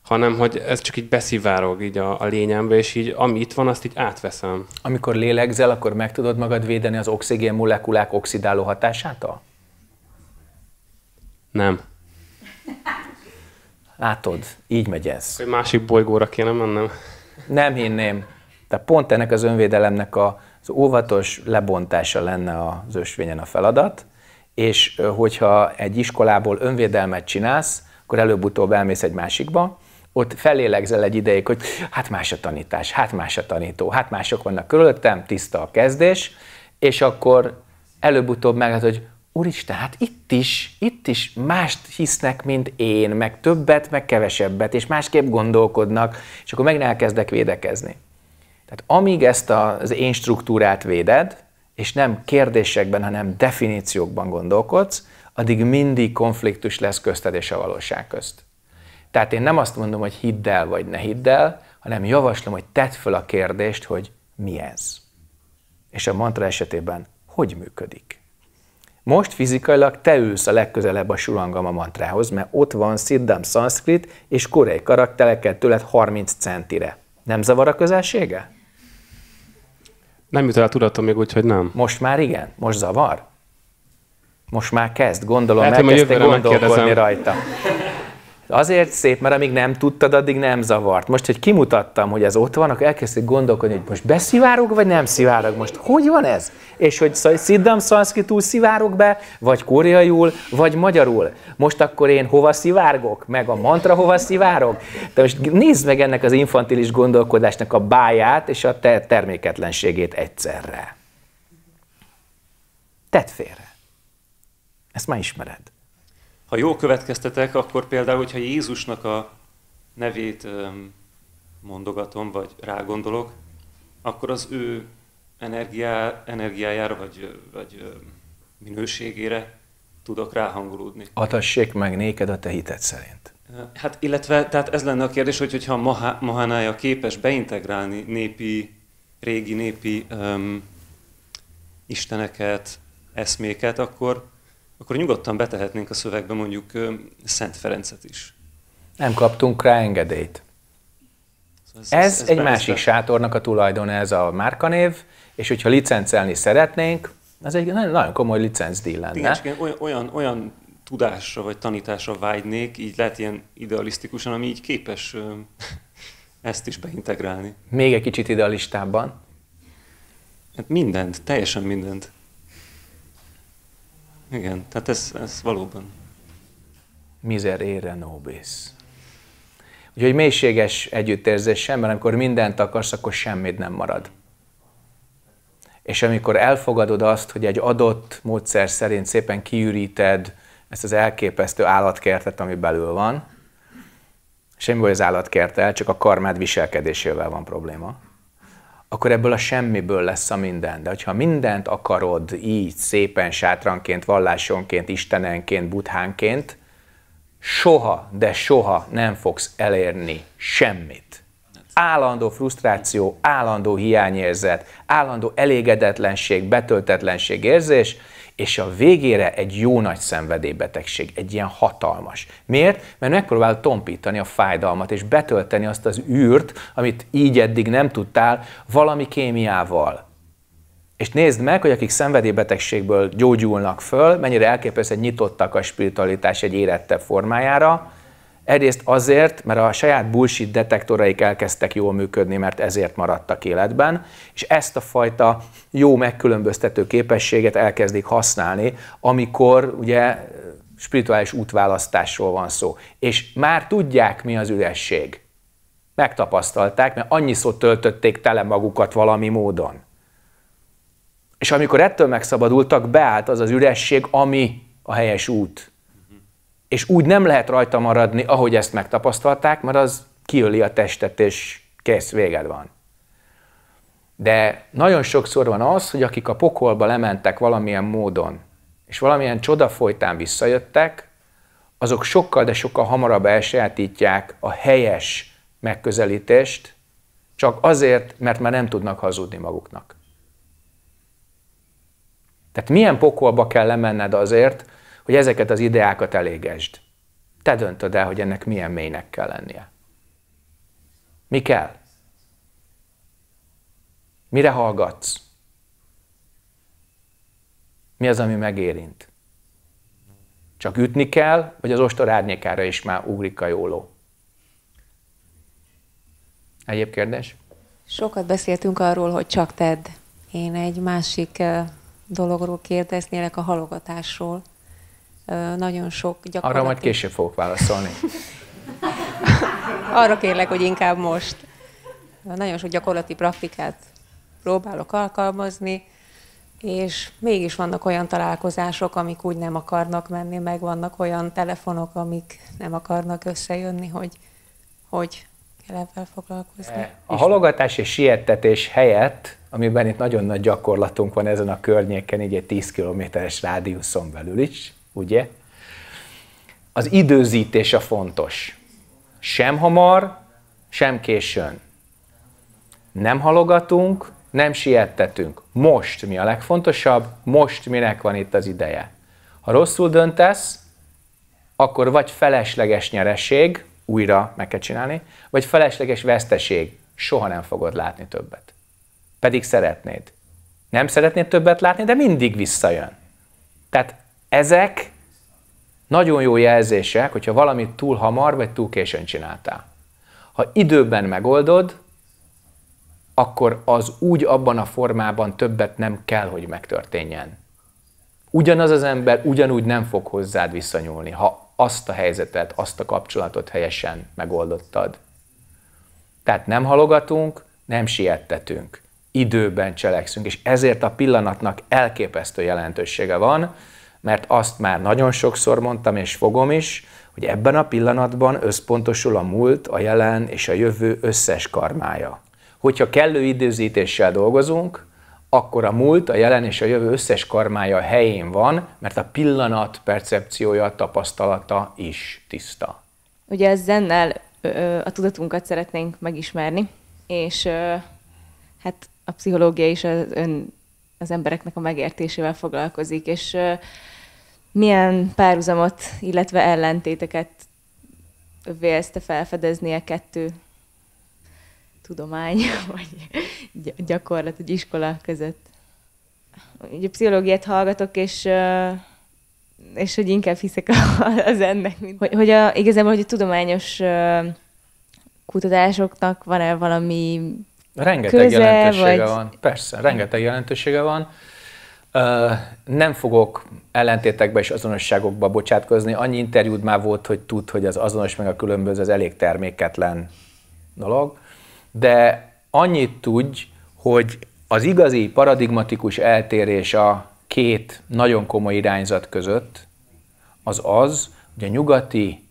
hanem hogy ez csak így beszivárog így a, a lényembe, és így ami itt van, azt így átveszem. Amikor lélegzel, akkor meg tudod magad védeni az oxigén molekulák oxidáló hatásától? Nem. Látod, így megy ez. Egy másik bolygóra kéne mennem. Nem hinném. Tehát pont ennek az önvédelemnek a, az óvatos lebontása lenne az ösvényen a feladat, és hogyha egy iskolából önvédelmet csinálsz, akkor előbb-utóbb elmész egy másikba, ott felélegzel egy ideig, hogy hát más a tanítás, hát más a tanító, hát mások vannak körülöttem, tiszta a kezdés, és akkor előbb-utóbb meg hogy Úristen, hát itt is, itt is mást hisznek, mint én, meg többet, meg kevesebbet, és másképp gondolkodnak, és akkor meg elkezdek védekezni. Tehát amíg ezt az én struktúrát véded, és nem kérdésekben, hanem definíciókban gondolkodsz, addig mindig konfliktus lesz közted és a valóság közt. Tehát én nem azt mondom, hogy hidd el vagy ne hidd el, hanem javaslom, hogy tedd fel a kérdést, hogy mi ez. És a mantra esetében hogy működik. Most fizikailag te ülsz a legközelebb a Sulangama mantrához, mert ott van Siddham szanszkrit és koreai karaktereket tőled 30 centire. Nem zavar a közelsége? Nem jut el a tudatom még úgy, hogy nem. Most már igen? Most zavar? Most már kezd, gondolom, Lehet, elkezdte gondolkodni rajta. Azért szép, mert amíg nem tudtad, addig nem zavart. Most, hogy kimutattam, hogy ez ott van, akkor elkezdtük gondolkodni, hogy most beszivárog, vagy nem szivárog most. Hogy van ez? És hogy Sziddam túl szivárog be, vagy koreaiul, vagy magyarul. Most akkor én hova szivárgok? Meg a mantra hova szivárog? De most nézd meg ennek az infantilis gondolkodásnak a báját és a te terméketlenségét egyszerre. Tedd félre. Ezt már ismered. Ha jól következtetek, akkor például, hogyha Jézusnak a nevét mondogatom, vagy rágondolok, akkor az ő energiá, energiájára, vagy, vagy minőségére tudok ráhangolódni. Atassék meg néked a te hited szerint. Hát illetve, tehát ez lenne a kérdés, hogy, hogyha Mahanája képes beintegrálni népi, régi népi um, isteneket, eszméket, akkor akkor nyugodtan betehetnénk a szövegbe mondjuk Szent Ferencet is. Nem kaptunk rá engedélyt. Szóval ez, ez, ez, ez egy másik be... sátornak a tulajdon, ez a márkanév, és hogyha licencelni szeretnénk, ez egy nagyon komoly licencdíj lenne. Igen, igen, olyan, olyan tudásra vagy tanításra vágynék, így lehet ilyen idealisztikusan, ami így képes ezt is beintegrálni. Még egy kicsit idealistábban? Hát mindent, teljesen mindent. Igen, tehát ez, ez valóban. Miserere nobis. Úgyhogy mélységes együttérzéssel, mert amikor mindent akarsz, akkor semmit nem marad. És amikor elfogadod azt, hogy egy adott módszer szerint szépen kiüríted ezt az elképesztő állatkertet, ami belül van, semmi baj az állatkertel, csak a karmád viselkedésével van probléma, akkor ebből a semmiből lesz a minden. De ha mindent akarod így szépen sátranként, vallásonként, istenenként, buthánként, soha, de soha nem fogsz elérni semmit. Állandó frusztráció, állandó hiányérzet, állandó elégedetlenség, betöltetlenség érzés, és a végére egy jó nagy szenvedélybetegség, egy ilyen hatalmas. Miért? Mert megpróbál tompítani a fájdalmat, és betölteni azt az űrt, amit így eddig nem tudtál, valami kémiával. És nézd meg, hogy akik szenvedélybetegségből gyógyulnak föl, mennyire elképesztően nyitottak a spiritualitás egy érettebb formájára, Egyrészt azért, mert a saját bullshit detektoraik elkezdtek jól működni, mert ezért maradtak életben, és ezt a fajta jó megkülönböztető képességet elkezdik használni, amikor ugye spirituális útválasztásról van szó. És már tudják, mi az üresség. Megtapasztalták, mert annyiszor töltötték tele magukat valami módon. És amikor ettől megszabadultak, beállt az az üresség, ami a helyes út és úgy nem lehet rajta maradni, ahogy ezt megtapasztalták, mert az kiöli a testet, és kész, véged van. De nagyon sokszor van az, hogy akik a pokolba lementek valamilyen módon, és valamilyen csoda folytán visszajöttek, azok sokkal, de sokkal hamarabb elsajátítják a helyes megközelítést, csak azért, mert már nem tudnak hazudni maguknak. Tehát milyen pokolba kell lemenned azért, hogy ezeket az ideákat elégesd. Te döntöd el, hogy ennek milyen mélynek kell lennie. Mi kell? Mire hallgatsz? Mi az, ami megérint? Csak ütni kell, vagy az ostor árnyékára is már ugrik a jóló? Egyéb kérdés? Sokat beszéltünk arról, hogy csak tedd. Én egy másik eh, dologról kérdeznélek, a halogatásról nagyon sok gyakorlati... Arra majd később fogok válaszolni. Arra kérlek, hogy inkább most. Nagyon sok gyakorlati praktikát próbálok alkalmazni, és mégis vannak olyan találkozások, amik úgy nem akarnak menni, meg vannak olyan telefonok, amik nem akarnak összejönni, hogy, hogy kell ebben foglalkozni. A halogatás és siettetés helyett, amiben itt nagyon nagy gyakorlatunk van ezen a környéken, így egy 10 kilométeres rádiuszon belül is, ugye? Az időzítés a fontos. Sem hamar, sem későn. Nem halogatunk, nem siettetünk. Most mi a legfontosabb, most minek van itt az ideje. Ha rosszul döntesz, akkor vagy felesleges nyereség, újra meg kell csinálni, vagy felesleges veszteség, soha nem fogod látni többet. Pedig szeretnéd. Nem szeretnéd többet látni, de mindig visszajön. Tehát ezek nagyon jó jelzések, hogyha valamit túl hamar vagy túl későn csináltál. Ha időben megoldod, akkor az úgy abban a formában többet nem kell, hogy megtörténjen. Ugyanaz az ember ugyanúgy nem fog hozzád visszanyúlni, ha azt a helyzetet, azt a kapcsolatot helyesen megoldottad. Tehát nem halogatunk, nem siettetünk, időben cselekszünk, és ezért a pillanatnak elképesztő jelentősége van, mert azt már nagyon sokszor mondtam, és fogom is, hogy ebben a pillanatban összpontosul a múlt, a jelen és a jövő összes karmája. Hogyha kellő időzítéssel dolgozunk, akkor a múlt, a jelen és a jövő összes karmája helyén van, mert a pillanat percepciója, tapasztalata is tiszta. Ugye ezzel a tudatunkat szeretnénk megismerni, és hát a pszichológia is az, ön, az embereknek a megértésével foglalkozik, és milyen párhuzamot, illetve ellentéteket vélsz te felfedezni a e kettő tudomány vagy gyakorlat, egy iskola között? Ugye pszichológiát hallgatok, és és hogy inkább hiszek az ennek. Hogy, hogy a, igazából, hogy a tudományos kutatásoknak van-e valami Rengeteg köze, jelentősége vagy... van. Persze, rengeteg jelentősége van nem fogok ellentétekbe és azonosságokba bocsátkozni. Annyi interjúd már volt, hogy tud, hogy az azonos meg a különböző, az elég terméketlen dolog. De annyit tudj, hogy az igazi paradigmatikus eltérés a két nagyon komoly irányzat között az az, hogy a nyugati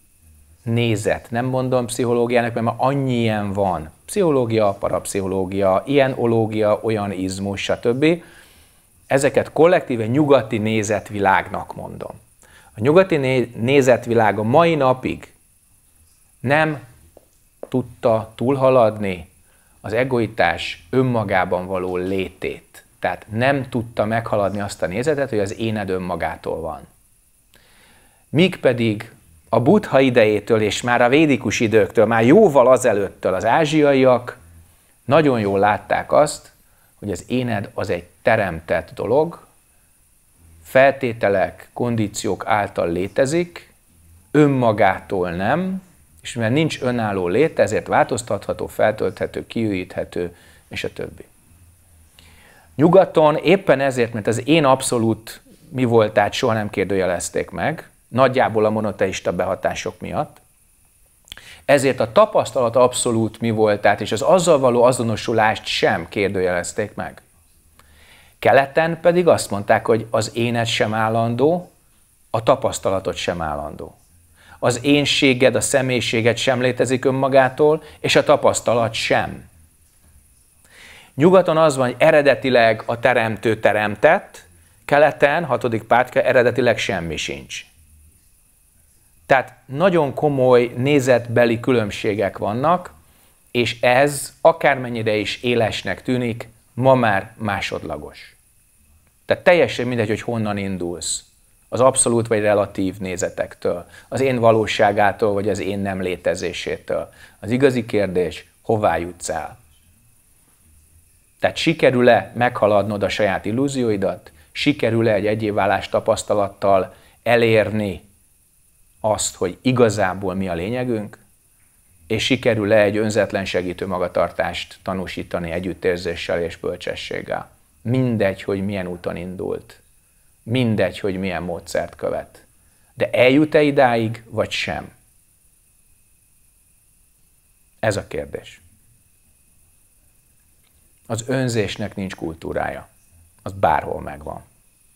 nézet, nem mondom pszichológiának, mert már annyi ilyen van, pszichológia, parapszichológia, ilyen ológia, olyan izmus, stb., ezeket kollektíve nyugati nézetvilágnak mondom. A nyugati nézetvilág a mai napig nem tudta túlhaladni az egoitás önmagában való létét. Tehát nem tudta meghaladni azt a nézetet, hogy az éned önmagától van. Míg pedig a buddha idejétől és már a védikus időktől, már jóval azelőttől az ázsiaiak nagyon jól látták azt, hogy az éned az egy teremtett dolog, feltételek, kondíciók által létezik, önmagától nem, és mivel nincs önálló lét, ezért változtatható, feltölthető, kiüríthető, és a többi. Nyugaton éppen ezért, mert az én abszolút mi voltát soha nem kérdőjelezték meg, nagyjából a monoteista behatások miatt, ezért a tapasztalat abszolút mi voltát és az azzal való azonosulást sem kérdőjelezték meg. Keleten pedig azt mondták, hogy az éned sem állandó, a tapasztalatod sem állandó. Az énséged, a személyiséged sem létezik önmagától, és a tapasztalat sem. Nyugaton az van, hogy eredetileg a teremtő teremtett, keleten, hatodik pártka, eredetileg semmi sincs. Tehát nagyon komoly nézetbeli különbségek vannak, és ez akármennyire is élesnek tűnik, ma már másodlagos. Tehát teljesen mindegy, hogy honnan indulsz. Az abszolút vagy relatív nézetektől, az én valóságától, vagy az én nem létezésétől. Az igazi kérdés, hová jutsz el? Tehát sikerül-e meghaladnod a saját illúzióidat? Sikerül-e egy egyéválás tapasztalattal elérni azt, hogy igazából mi a lényegünk? és sikerül-e egy önzetlen segítő magatartást tanúsítani együttérzéssel és bölcsességgel. Mindegy, hogy milyen úton indult, mindegy, hogy milyen módszert követ. De eljut-e idáig, vagy sem? Ez a kérdés. Az önzésnek nincs kultúrája. Az bárhol megvan.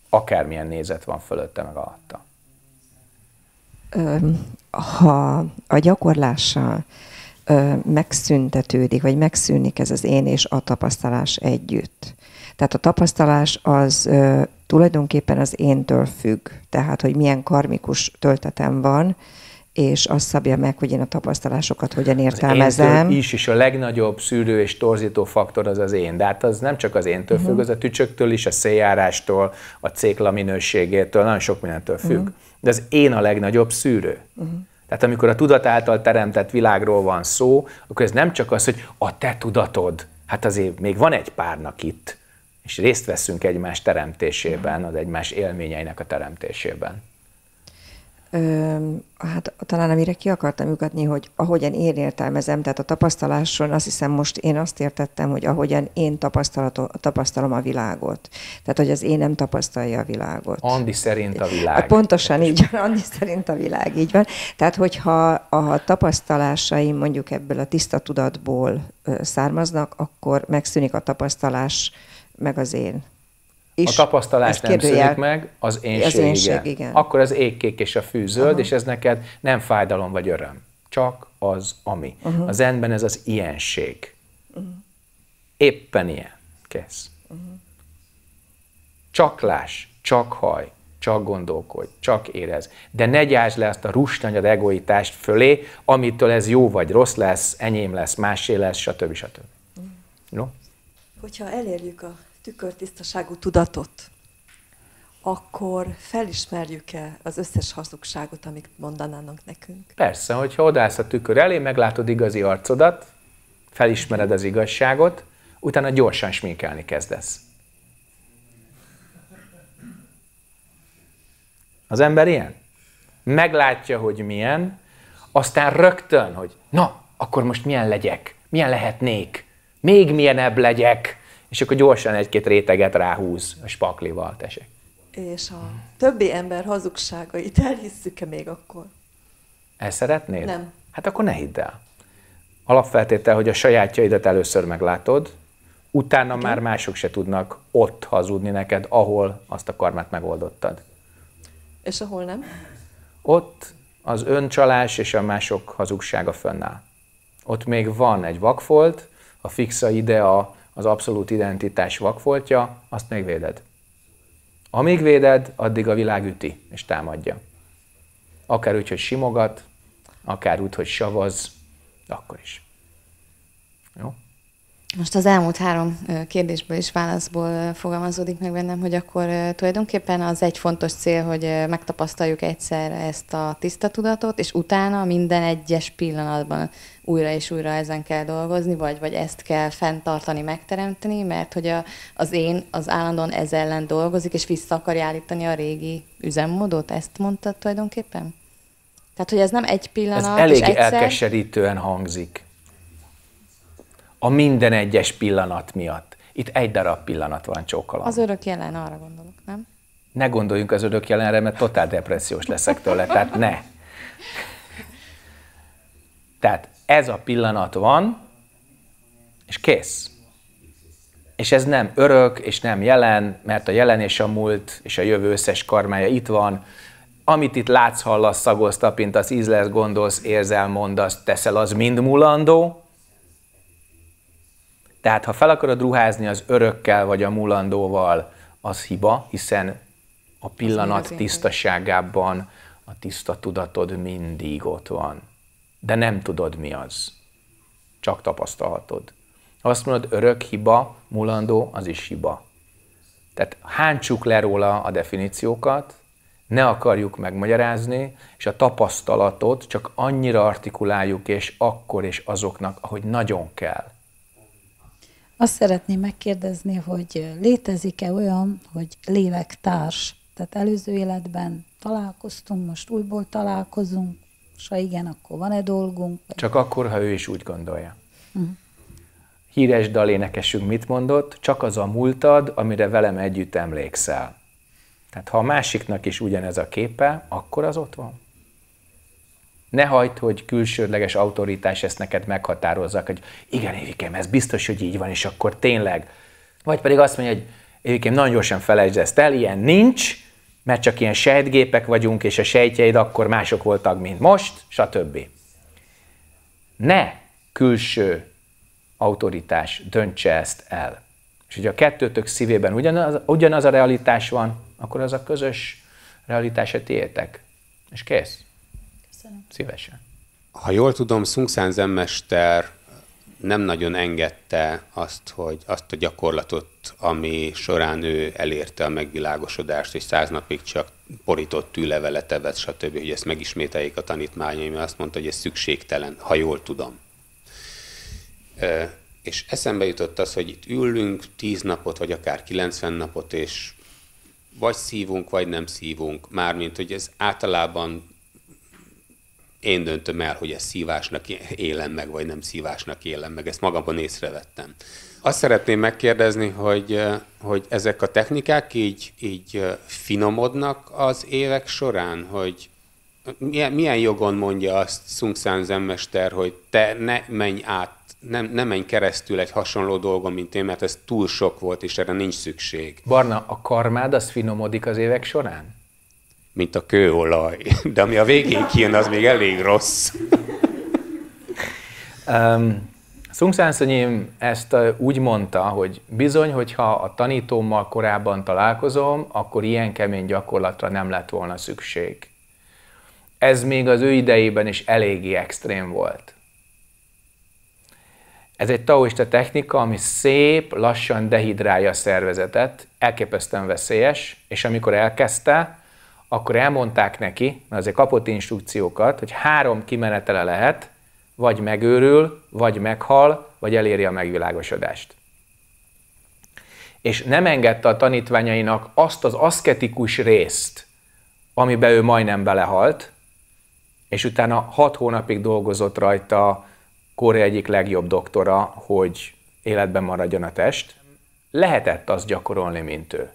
Akármilyen nézet van fölötte, meg alatta ha a gyakorlással ö, megszüntetődik, vagy megszűnik ez az én és a tapasztalás együtt. Tehát a tapasztalás az ö, tulajdonképpen az éntől függ, tehát hogy milyen karmikus töltetem van, és azt szabja meg, hogy én a tapasztalásokat hogyan értelmezem. Az is, és a legnagyobb szűrő és torzító faktor az az én. De hát az nem csak az éntől uh-huh. függ, az a tücsöktől is, a széljárástól, a cékla minőségétől, nagyon sok mindentől függ. Uh-huh de az én a legnagyobb szűrő. Uh-huh. Tehát amikor a tudat által teremtett világról van szó, akkor ez nem csak az, hogy a te tudatod, hát azért még van egy párnak itt, és részt veszünk egymás teremtésében, az egymás élményeinek a teremtésében hát talán amire ki akartam lyukatni, hogy ahogyan én értelmezem, tehát a tapasztaláson azt hiszem most én azt értettem, hogy ahogyan én tapasztalom a világot. Tehát, hogy az én nem tapasztalja a világot. Andi szerint a világ. Hát pontosan így van, Andi szerint a világ, így van. Tehát, hogyha a tapasztalásaim mondjuk ebből a tiszta tudatból származnak, akkor megszűnik a tapasztalás, meg az én és a tapasztalás nem szűnik meg, az énség, az énség igen. igen. Akkor az égkék és a fűzöld, Aha. és ez neked nem fájdalom vagy öröm. Csak az, ami. Uh-huh. Az enben ez az ilyenség. Uh-huh. Éppen ilyen. Kész. Uh-huh. Csak láss, csak haj, csak gondolkodj, csak érez. De ne gyásd le azt a rustanyad egoitást fölé, amitől ez jó vagy rossz lesz, enyém lesz, másé lesz, stb. stb. Uh-huh. No? Hogyha elérjük a tükörtisztaságú tudatot, akkor felismerjük-e az összes hazugságot, amit mondanának nekünk? Persze, hogyha odász a tükör elé, meglátod igazi arcodat, felismered az igazságot, utána gyorsan sminkelni kezdesz. Az ember ilyen? Meglátja, hogy milyen, aztán rögtön, hogy na, akkor most milyen legyek, milyen lehetnék, még milyenebb legyek, és akkor gyorsan egy-két réteget ráhúz a spaklival, tesek. És a többi ember hazugságait elhisszük-e még akkor? El szeretnéd? Nem. Hát akkor ne hidd el. Alapfeltétel, hogy a sajátjaidat először meglátod, utána Igen. már mások se tudnak ott hazudni neked, ahol azt a karmát megoldottad. És ahol nem? Ott az öncsalás és a mások hazugsága fönnáll. Ott még van egy vakfolt, a fixa idea az abszolút identitás vakfoltja, azt véded. Amíg véded, addig a világ üti és támadja. Akár úgy, hogy simogat, akár úgy, hogy savaz, akkor is. Jó? Most az elmúlt három kérdésből és válaszból fogalmazódik meg bennem, hogy akkor tulajdonképpen az egy fontos cél, hogy megtapasztaljuk egyszerre ezt a tiszta tudatot, és utána minden egyes pillanatban újra és újra ezen kell dolgozni, vagy, vagy ezt kell fenntartani, megteremteni, mert hogy a, az én az állandóan ez ellen dolgozik, és vissza akarja állítani a régi üzemmódot, ezt mondtad tulajdonképpen? Tehát, hogy ez nem egy pillanat, Ez elég egyszer... elkeserítően hangzik a minden egyes pillanat miatt. Itt egy darab pillanat van csókolom. Az örök jelen, arra gondolok, nem? Ne gondoljunk az örök jelenre, mert totál depressziós leszek tőle, tehát ne. Tehát ez a pillanat van, és kész. És ez nem örök, és nem jelen, mert a jelen és a múlt és a jövő összes karmája itt van. Amit itt látsz, hallasz, szagolsz, tapintasz, ízlesz, gondolsz, érzel, mondasz, teszel, az mind mulandó, tehát ha fel akarod ruházni az örökkel vagy a mulandóval, az hiba, hiszen a pillanat tisztaságában a tiszta tudatod mindig ott van. De nem tudod, mi az. Csak tapasztalhatod. Ha azt mondod, örök hiba, mulandó, az is hiba. Tehát hántsuk le róla a definíciókat, ne akarjuk megmagyarázni, és a tapasztalatot csak annyira artikuláljuk, és akkor és azoknak, ahogy nagyon kell. Azt szeretném megkérdezni, hogy létezik-e olyan, hogy lélektárs? Tehát előző életben találkoztunk, most újból találkozunk, és ha igen, akkor van-e dolgunk? Csak akkor, ha ő is úgy gondolja. Uh-huh. Híres dalénekesünk mit mondott? Csak az a múltad, amire velem együtt emlékszel. Tehát ha a másiknak is ugyanez a képe, akkor az ott van. Ne hagyd, hogy külsődleges autoritás ezt neked meghatározzak, hogy igen, Évikém, ez biztos, hogy így van, és akkor tényleg. Vagy pedig azt mondja, hogy Évikém, nagyon gyorsan felejtsd ezt el, ilyen nincs, mert csak ilyen sejtgépek vagyunk, és a sejtjeid akkor mások voltak, mint most, stb. Ne külső autoritás döntse ezt el. És hogyha a kettőtök szívében ugyanaz, ugyanaz a realitás van, akkor az a közös realitás a tiétek. És kész. Köszönöm. Szívesen. Ha jól tudom, Szungszán Zemmester nem nagyon engedte azt, hogy azt a gyakorlatot, ami során ő elérte a megvilágosodást, és száz napig csak porított tűlevelet evett, stb., hogy ezt megismételjék a tanítmányai, mert azt mondta, hogy ez szükségtelen, ha jól tudom. És eszembe jutott az, hogy itt ülünk 10 napot, vagy akár 90 napot, és vagy szívunk, vagy nem szívunk. Mármint, hogy ez általában én döntöm el, hogy ezt szívásnak élem meg, vagy nem szívásnak élem meg. Ezt magamban észrevettem. Azt szeretném megkérdezni, hogy, hogy ezek a technikák így, így finomodnak az évek során, hogy milyen, milyen jogon mondja azt San zenmester, hogy te ne menj át, nem, ne menj keresztül egy hasonló dolgon, mint én, mert ez túl sok volt, és erre nincs szükség. Barna, a karmád az finomodik az évek során? mint a kőolaj. De ami a végén kijön, az még elég rossz. Um, Szung Szánszonyim ezt úgy mondta, hogy bizony, hogyha a tanítómmal korábban találkozom, akkor ilyen kemény gyakorlatra nem lett volna szükség. Ez még az ő idejében is eléggé extrém volt. Ez egy taoista technika, ami szép, lassan dehidrálja a szervezetet, elképesztően veszélyes, és amikor elkezdte, akkor elmondták neki, mert azért kapott instrukciókat, hogy három kimenetele lehet, vagy megőrül, vagy meghal, vagy eléri a megvilágosodást. És nem engedte a tanítványainak azt az aszketikus részt, amiben ő majdnem belehalt, és utána hat hónapig dolgozott rajta Kore egyik legjobb doktora, hogy életben maradjon a test. Lehetett az gyakorolni, mint ő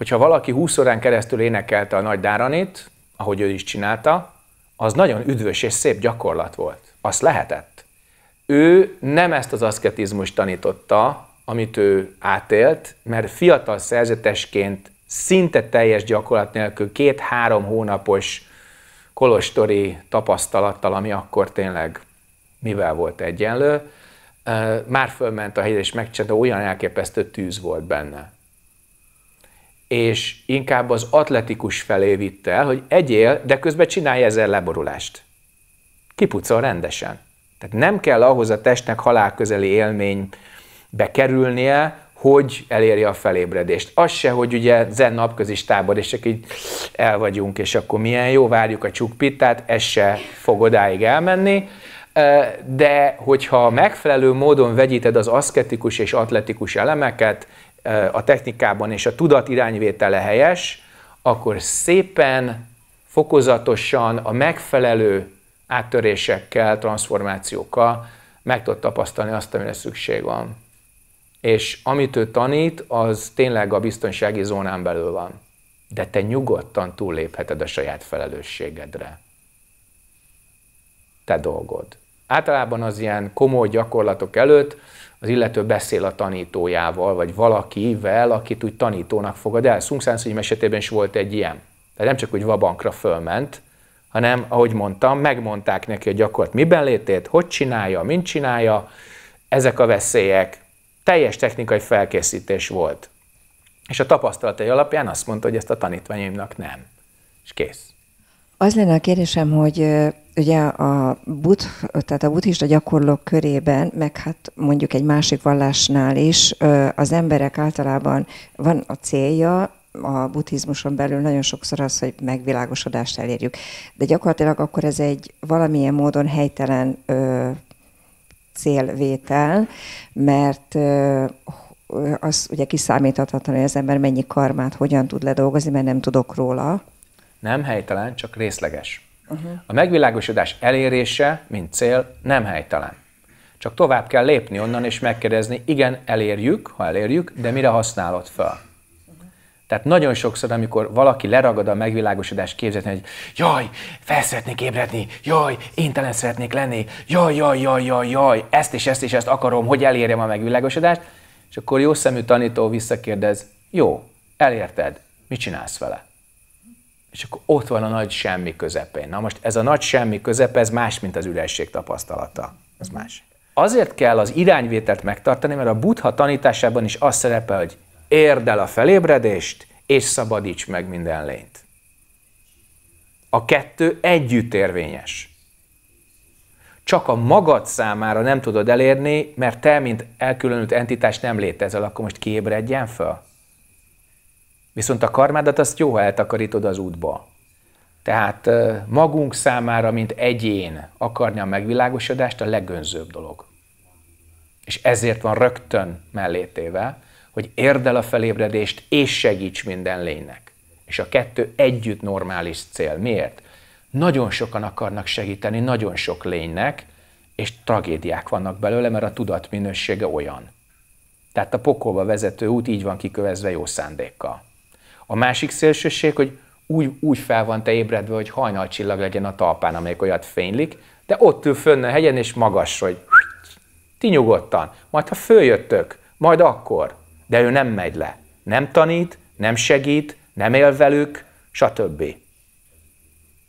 hogyha valaki 20 órán keresztül énekelte a nagy dáranit, ahogy ő is csinálta, az nagyon üdvös és szép gyakorlat volt. Azt lehetett. Ő nem ezt az aszketizmust tanította, amit ő átélt, mert fiatal szerzetesként szinte teljes gyakorlat nélkül két-három hónapos kolostori tapasztalattal, ami akkor tényleg mivel volt egyenlő, már fölment a hegyre és megcsinálta, olyan elképesztő tűz volt benne és inkább az atletikus felé vitte el, hogy egyél, de közben csinálj ezzel leborulást. Kipucol rendesen. Tehát nem kell ahhoz a testnek közeli élménybe kerülnie, hogy elérje a felébredést. Az se, hogy ugye zen napközi tábor, és csak így el vagyunk, és akkor milyen jó, várjuk a csukpitát, ez se fog odáig elmenni, de hogyha megfelelő módon vegyíted az aszketikus és atletikus elemeket, a technikában és a tudat irányvétele helyes, akkor szépen, fokozatosan a megfelelő áttörésekkel, transformációkkal meg tud tapasztalni azt, amire szükség van. És amit ő tanít, az tényleg a biztonsági zónán belül van. De te nyugodtan túllépheted a saját felelősségedre. Te dolgod. Általában az ilyen komoly gyakorlatok előtt az illető beszél a tanítójával, vagy valakivel, akit úgy tanítónak fogad el. Szunk Szánszügyim esetében is volt egy ilyen. Tehát nem csak úgy vabankra fölment, hanem, ahogy mondtam, megmondták neki a gyakorlat miben létét, hogy csinálja, mint csinálja, ezek a veszélyek, teljes technikai felkészítés volt. És a tapasztalatai alapján azt mondta, hogy ezt a tanítványaimnak nem. És kész. Az lenne a kérdésem, hogy ugye a, buddh, tehát a buddhista gyakorlók körében, meg hát mondjuk egy másik vallásnál is, az emberek általában van a célja, a buddhizmuson belül nagyon sokszor az, hogy megvilágosodást elérjük. De gyakorlatilag akkor ez egy valamilyen módon helytelen ö, célvétel, mert ö, az ugye kiszámíthatatlan, hogy az ember mennyi karmát hogyan tud ledolgozni, mert nem tudok róla. Nem helytelen, csak részleges. Uh-huh. A megvilágosodás elérése, mint cél, nem helytelen. Csak tovább kell lépni onnan és megkérdezni, igen, elérjük, ha elérjük, de mire használod fel? Tehát nagyon sokszor, amikor valaki leragad a megvilágosodás képzetén, hogy jaj, fel szeretnék ébredni, jaj, telen szeretnék lenni, jaj, jaj, jaj, jaj, jaj, ezt és ezt és ezt akarom, hogy elérjem a megvilágosodást, és akkor jó szemű tanító visszakérdez, jó, elérted, mit csinálsz vele? és akkor ott van a nagy semmi közepén. Na most ez a nagy semmi közepe, ez más, mint az üresség tapasztalata. Ez mhm. más. Azért kell az irányvételt megtartani, mert a buddha tanításában is az szerepel, hogy érd el a felébredést, és szabadíts meg minden lényt. A kettő együtt érvényes. Csak a magad számára nem tudod elérni, mert te, mint elkülönült entitás nem létezel, akkor most kiébredjen fel? Viszont a karmádat azt jó, ha eltakarítod az útba. Tehát magunk számára, mint egyén akarni a megvilágosodást a legönzőbb dolog. És ezért van rögtön mellétéve, hogy érdel a felébredést, és segíts minden lénynek. És a kettő együtt normális cél. Miért? Nagyon sokan akarnak segíteni, nagyon sok lénynek, és tragédiák vannak belőle, mert a tudat minősége olyan. Tehát a pokolba vezető út így van kikövezve jó szándékkal. A másik szélsőség, hogy úgy, úgy fel van te ébredve, hogy hajnalcsillag legyen a talpán, amelyik olyat fénylik, de ott ül fönn a hegyen és magas, hogy ti nyugodtan, majd ha följöttök, majd akkor. De ő nem megy le. Nem tanít, nem segít, nem él velük, stb.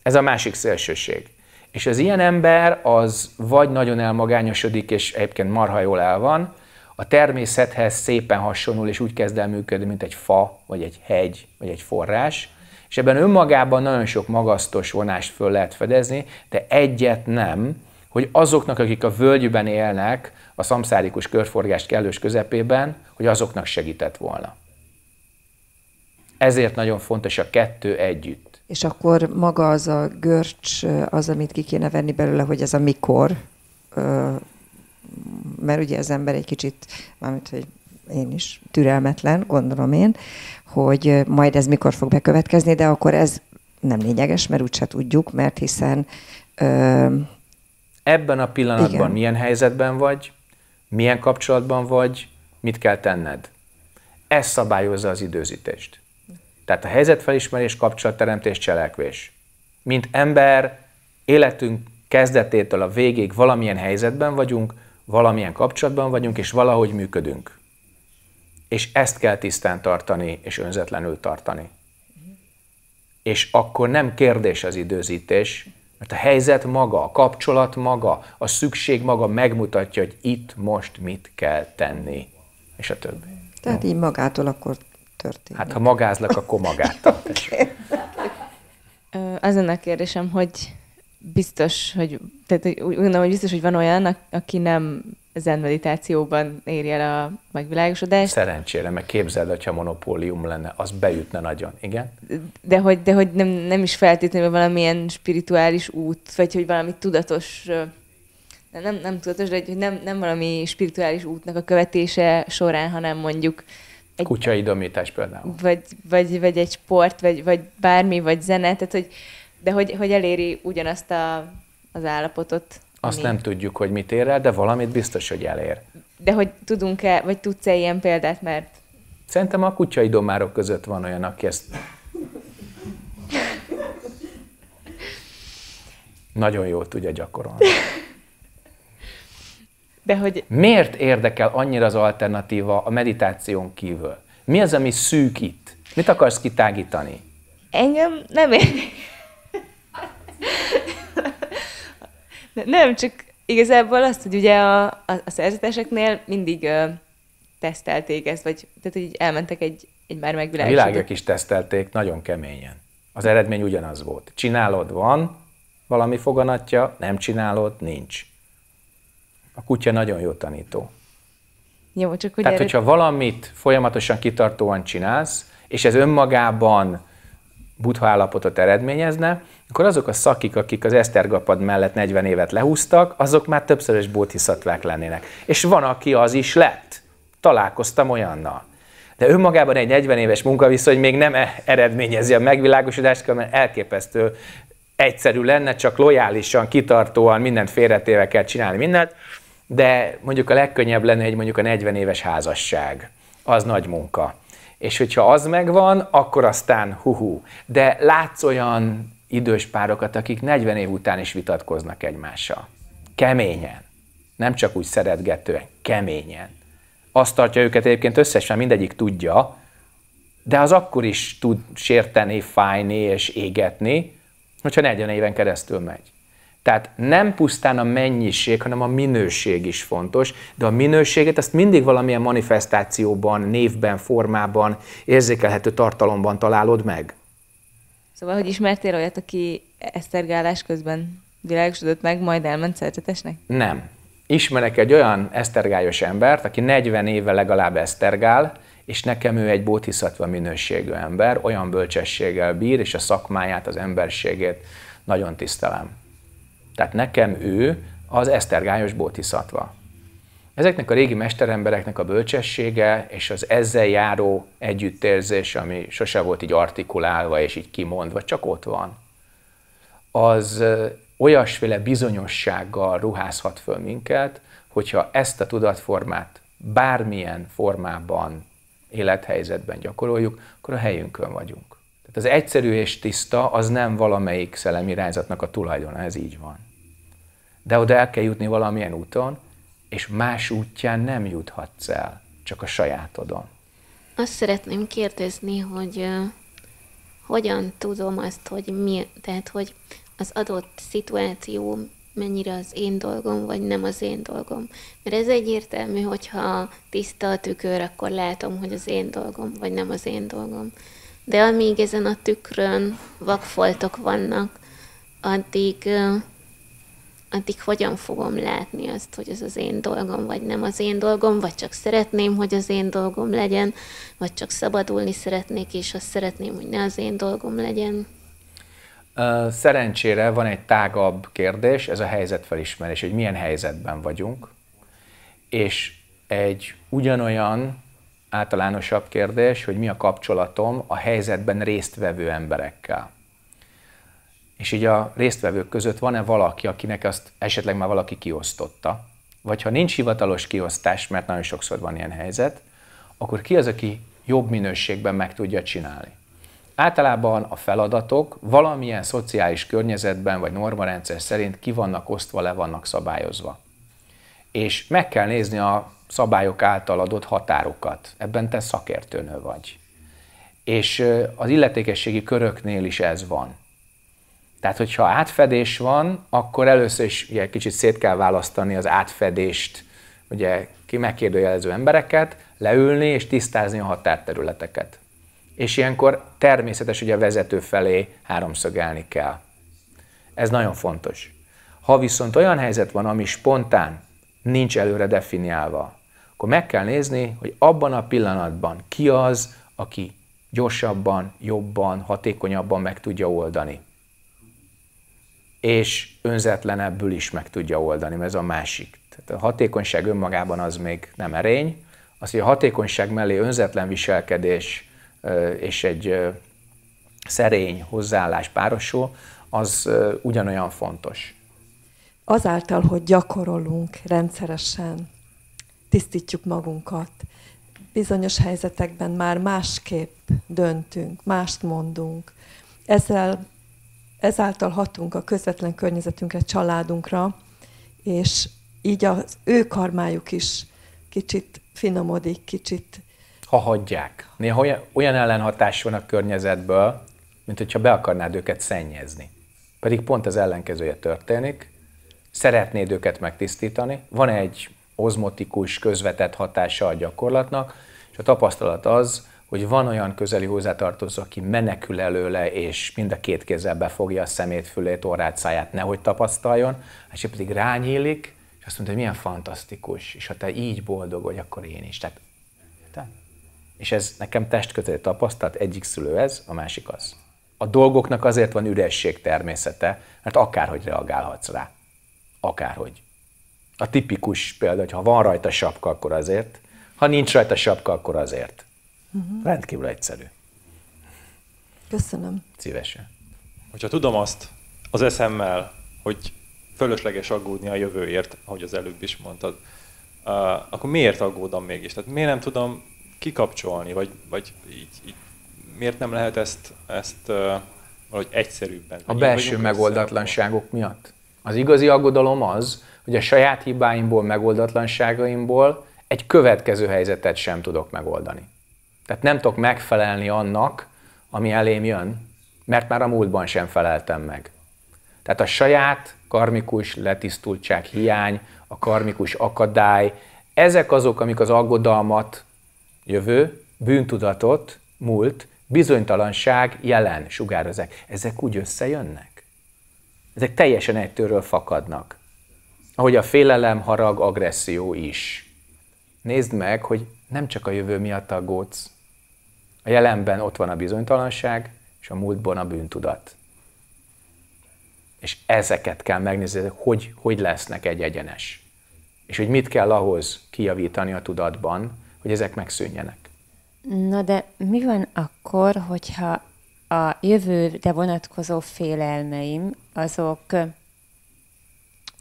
Ez a másik szélsőség. És az ilyen ember az vagy nagyon elmagányosodik, és egyébként marha jól el van, a természethez szépen hasonul, és úgy kezd el működni, mint egy fa, vagy egy hegy, vagy egy forrás, és ebben önmagában nagyon sok magasztos vonást föl lehet fedezni, de egyet nem, hogy azoknak, akik a völgyben élnek, a szamszárikus körforgást kellős közepében, hogy azoknak segített volna. Ezért nagyon fontos a kettő együtt. És akkor maga az a görcs, az, amit ki kéne venni belőle, hogy ez a mikor mert ugye az ember egy kicsit, mármint, hogy én is türelmetlen, gondolom én, hogy majd ez mikor fog bekövetkezni, de akkor ez nem lényeges, mert úgyse tudjuk, mert hiszen... Ö, Ebben a pillanatban igen. milyen helyzetben vagy, milyen kapcsolatban vagy, mit kell tenned. Ez szabályozza az időzítést. Tehát a helyzetfelismerés, kapcsolatteremtés, cselekvés. Mint ember, életünk kezdetétől a végéig valamilyen helyzetben vagyunk, valamilyen kapcsolatban vagyunk, és valahogy működünk. És ezt kell tisztán tartani, és önzetlenül tartani. És akkor nem kérdés az időzítés, mert a helyzet maga, a kapcsolat maga, a szükség maga megmutatja, hogy itt most mit kell tenni, és a többi. Tehát így magától akkor történik. Hát ha magázlak, akkor magától. okay. Az a kérdésem, hogy biztos, hogy, tehát úgy gondolom, hogy biztos, hogy van olyan, aki nem zen meditációban éri el a megvilágosodást. Szerencsére, meg képzeld, hogyha monopólium lenne, az bejutna nagyon, igen? De hogy, de hogy nem, nem is feltétlenül valamilyen spirituális út, vagy hogy valami tudatos, nem, nem tudatos, de hogy nem, nem valami spirituális útnak a követése során, hanem mondjuk egy, kutyai domítás például. Vagy, vagy, vagy egy sport, vagy, vagy bármi, vagy zene, tehát hogy, de hogy, hogy eléri ugyanazt a, az állapotot? Azt ami... nem tudjuk, hogy mit ér el, de valamit biztos, hogy elér. De hogy tudunk-e, vagy tudsz-e ilyen példát, mert... Szerintem a kutyai domárok között van olyan, aki ezt... Nagyon jól tudja gyakorolni. De hogy... Miért érdekel annyira az alternatíva a meditáción kívül? Mi az, ami szűk itt? Mit akarsz kitágítani? Engem nem érdekel. Nem, csak igazából azt, hogy ugye a, a, a szerzeteseknél mindig ö, tesztelték ezt, vagy tehát, hogy elmentek egy, egy már megvilágosított... A világok is tesztelték nagyon keményen. Az eredmény ugyanaz volt. Csinálod, van valami foganatja, nem csinálod, nincs. A kutya nagyon jó tanító. Jó, csak hogy Tehát, erre... hogyha valamit folyamatosan kitartóan csinálsz, és ez önmagában butha állapotot eredményezne, akkor azok a szakik, akik az esztergapad mellett 40 évet lehúztak, azok már többszörös bódhiszatvák lennének. És van, aki az is lett. Találkoztam olyannal. De önmagában egy 40 éves munkaviszony még nem e- eredményezi a megvilágosodást, mert elképesztő egyszerű lenne, csak lojálisan, kitartóan, mindent félretéve kell csinálni mindent, de mondjuk a legkönnyebb lenne egy mondjuk a 40 éves házasság. Az nagy munka. És hogyha az megvan, akkor aztán huhu. De látsz olyan idős párokat, akik 40 év után is vitatkoznak egymással. Keményen. Nem csak úgy szeretgetően, keményen. Azt tartja őket egyébként összesen, mindegyik tudja, de az akkor is tud sérteni, fájni és égetni, hogyha 40 éven keresztül megy. Tehát nem pusztán a mennyiség, hanem a minőség is fontos, de a minőséget azt mindig valamilyen manifestációban, névben, formában, érzékelhető tartalomban találod meg. Szóval, hogy ismertél olyat, aki esztergálás közben világosodott meg, majd elment szerzetesnek? Nem. Ismerek egy olyan esztergályos embert, aki 40 éve legalább esztergál, és nekem ő egy bótiszatva minőségű ember, olyan bölcsességgel bír, és a szakmáját, az emberségét nagyon tisztelem. Tehát nekem ő az esztergályos bótiszatva. Ezeknek a régi mesterembereknek a bölcsessége és az ezzel járó együttérzés, ami sose volt így artikulálva és így kimondva, csak ott van, az olyasféle bizonyossággal ruházhat föl minket, hogyha ezt a tudatformát bármilyen formában, élethelyzetben gyakoroljuk, akkor a helyünkön vagyunk. Hát az egyszerű és tiszta az nem valamelyik szellemirányzatnak a tulajdona, ez így van. De oda el kell jutni valamilyen úton, és más útján nem juthatsz el, csak a sajátodon. Azt szeretném kérdezni, hogy uh, hogyan tudom azt, hogy mi, tehát hogy az adott szituáció mennyire az én dolgom, vagy nem az én dolgom. Mert ez egyértelmű, hogyha tiszta a tükör, akkor látom, hogy az én dolgom, vagy nem az én dolgom de amíg ezen a tükrön vakfoltok vannak, addig, addig hogyan fogom látni azt, hogy ez az én dolgom, vagy nem az én dolgom, vagy csak szeretném, hogy az én dolgom legyen, vagy csak szabadulni szeretnék, és azt szeretném, hogy ne az én dolgom legyen. Szerencsére van egy tágabb kérdés, ez a helyzetfelismerés, hogy milyen helyzetben vagyunk, és egy ugyanolyan általánosabb kérdés, hogy mi a kapcsolatom a helyzetben résztvevő emberekkel. És így a résztvevők között van-e valaki, akinek azt esetleg már valaki kiosztotta? Vagy ha nincs hivatalos kiosztás, mert nagyon sokszor van ilyen helyzet, akkor ki az, aki jobb minőségben meg tudja csinálni? Általában a feladatok valamilyen szociális környezetben vagy normarendszer szerint ki vannak osztva, le vannak szabályozva. És meg kell nézni a szabályok által adott határokat. Ebben te szakértőnő vagy. És az illetékességi köröknél is ez van. Tehát, hogyha átfedés van, akkor először is ugye, kicsit szét kell választani az átfedést, ugye ki megkérdőjelező embereket, leülni és tisztázni a határterületeket. És ilyenkor természetes, hogy a vezető felé háromszögelni kell. Ez nagyon fontos. Ha viszont olyan helyzet van, ami spontán, nincs előre definiálva, akkor meg kell nézni, hogy abban a pillanatban ki az, aki gyorsabban, jobban, hatékonyabban meg tudja oldani. És önzetlenebbül is meg tudja oldani, mert ez a másik. Tehát a hatékonyság önmagában az még nem erény. Az, hogy a hatékonyság mellé önzetlen viselkedés és egy szerény hozzáállás párosul, az ugyanolyan fontos. Azáltal, hogy gyakorolunk rendszeresen, tisztítjuk magunkat. Bizonyos helyzetekben már másképp döntünk, mást mondunk. Ezzel, ezáltal hatunk a közvetlen környezetünkre, családunkra, és így az ő karmájuk is kicsit finomodik, kicsit... Ha hagyják. Néha olyan ellenhatás van a környezetből, mint hogyha be akarnád őket szennyezni. Pedig pont az ellenkezője történik, szeretnéd őket megtisztítani, van egy ozmotikus, közvetett hatása a gyakorlatnak, és a tapasztalat az, hogy van olyan közeli hozzátartozó, aki menekül előle, és mind a két kézzel befogja a szemét, fülét, orrát, száját, nehogy tapasztaljon, és pedig rányílik, és azt mondta, hogy milyen fantasztikus, és ha te így boldog vagy, akkor én is. Tehát, te. És ez nekem testkötő tapasztalat, egyik szülő ez, a másik az. A dolgoknak azért van üresség természete, mert akárhogy reagálhatsz rá. Akárhogy. A tipikus példa, hogy ha van rajta sapka, akkor azért, ha nincs rajta sapka, akkor azért. Uh-huh. Rendkívül egyszerű. Köszönöm. Szívesen. Hogyha tudom azt az eszemmel, hogy fölösleges aggódni a jövőért, ahogy az előbb is mondtad, akkor miért aggódom mégis? Tehát miért nem tudom kikapcsolni, vagy, vagy így, így miért nem lehet ezt, ezt valahogy egyszerűbben? A belső megoldatlanságok miatt. Az igazi aggodalom az, hogy a saját hibáimból, megoldatlanságaimból egy következő helyzetet sem tudok megoldani. Tehát nem tudok megfelelni annak, ami elém jön, mert már a múltban sem feleltem meg. Tehát a saját karmikus letisztultság hiány, a karmikus akadály, ezek azok, amik az aggodalmat, jövő, bűntudatot, múlt, bizonytalanság, jelen sugározzák. Ezek úgy összejönnek. Ezek teljesen egytőről fakadnak ahogy a félelem, harag, agresszió is. Nézd meg, hogy nem csak a jövő miatt aggódsz. A jelenben ott van a bizonytalanság, és a múltban a bűntudat. És ezeket kell megnézni, hogy, hogy lesznek egy egyenes. És hogy mit kell ahhoz kijavítani a tudatban, hogy ezek megszűnjenek. Na de mi van akkor, hogyha a jövőre vonatkozó félelmeim, azok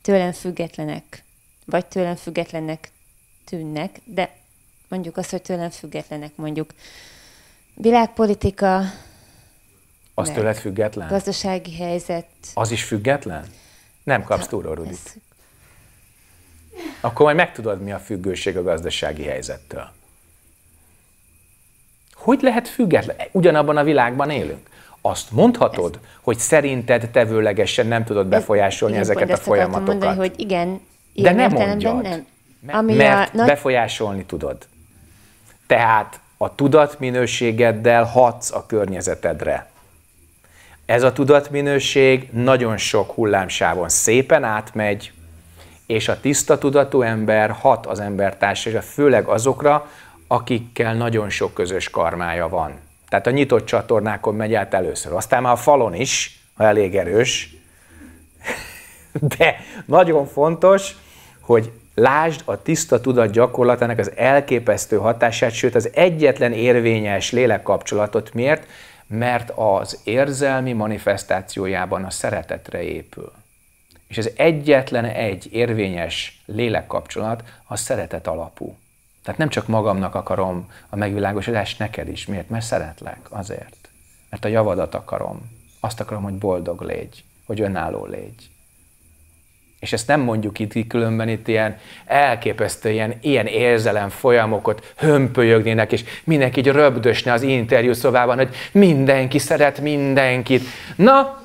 tőlem függetlenek, vagy tőlem függetlenek tűnnek, de mondjuk azt, hogy tőlem függetlenek mondjuk. Világpolitika. Az tőled független? Gazdasági helyzet. Az is független? Nem kapsz túl Rudit. Akkor majd megtudod, mi a függőség a gazdasági helyzettől. Hogy lehet független? Ugyanabban a világban élünk. Azt mondhatod, Ez. hogy szerinted tevőlegesen nem tudod befolyásolni Ez, ezeket a folyamatokat. Mondani, hogy igen, de nem mondjad, nem. Ami mert a befolyásolni tudod. Tehát a tudatminőségeddel hatsz a környezetedre. Ez a tudatminőség nagyon sok hullámsávon szépen átmegy, és a tiszta tudatú ember hat az embertársaira, főleg azokra, akikkel nagyon sok közös karmája van. Tehát a nyitott csatornákon megy át először. Aztán már a falon is, ha elég erős. De nagyon fontos, hogy lásd a tiszta tudat gyakorlatának az elképesztő hatását, sőt az egyetlen érvényes lélekkapcsolatot. Miért? Mert az érzelmi manifestációjában a szeretetre épül. És az egyetlen egy érvényes lélekkapcsolat a szeretet alapú. Tehát nem csak magamnak akarom a megvilágosodást, neked is. Miért? Mert szeretlek. Azért. Mert a javadat akarom. Azt akarom, hogy boldog légy. Hogy önálló légy. És ezt nem mondjuk itt, különben itt ilyen elképesztő, ilyen, ilyen érzelem folyamokat hömpölyögnének, és mindenki így röbdösne az interjú szobában, hogy mindenki szeret mindenkit. Na,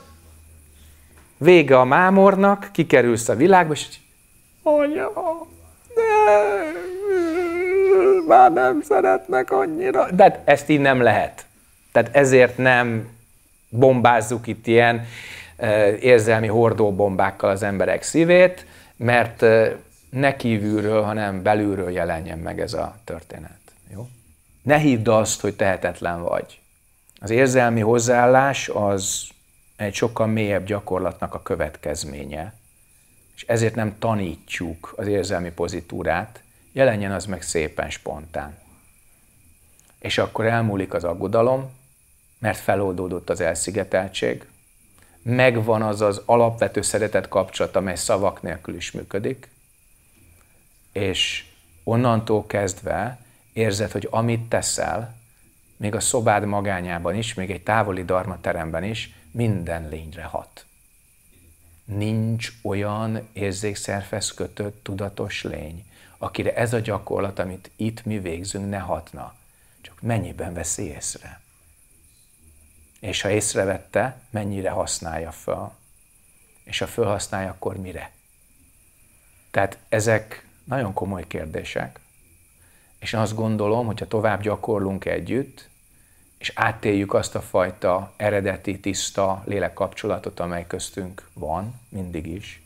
vége a mámornak, kikerülsz a világba, és hogy, oh, ja, már nem szeretnek annyira. De hát ezt így nem lehet. Tehát ezért nem bombázzuk itt ilyen érzelmi hordóbombákkal az emberek szívét, mert ne kívülről, hanem belülről jelenjen meg ez a történet. Jó? Ne hidd azt, hogy tehetetlen vagy. Az érzelmi hozzáállás az egy sokkal mélyebb gyakorlatnak a következménye, és ezért nem tanítjuk az érzelmi pozitúrát, jelenjen az meg szépen spontán. És akkor elmúlik az aggodalom, mert feloldódott az elszigeteltség, megvan az az alapvető szeretet kapcsolat, amely szavak nélkül is működik, és onnantól kezdve érzed, hogy amit teszel, még a szobád magányában is, még egy távoli darma teremben is, minden lényre hat. Nincs olyan érzékszervez kötött tudatos lény, akire ez a gyakorlat, amit itt mi végzünk, ne hatna. Csak mennyiben veszi észre? És ha észrevette, mennyire használja fel, És ha felhasználja, akkor mire? Tehát ezek nagyon komoly kérdések, és én azt gondolom, hogyha tovább gyakorlunk együtt, és átéljük azt a fajta eredeti, tiszta lélekkapcsolatot, amely köztünk van, mindig is,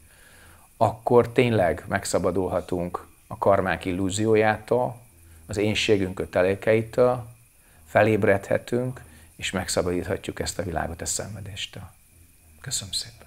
akkor tényleg megszabadulhatunk a karmák illúziójától, az énségünk kötelékeitől, felébredhetünk, és megszabadíthatjuk ezt a világot a szenvedéstől. Köszönöm szépen!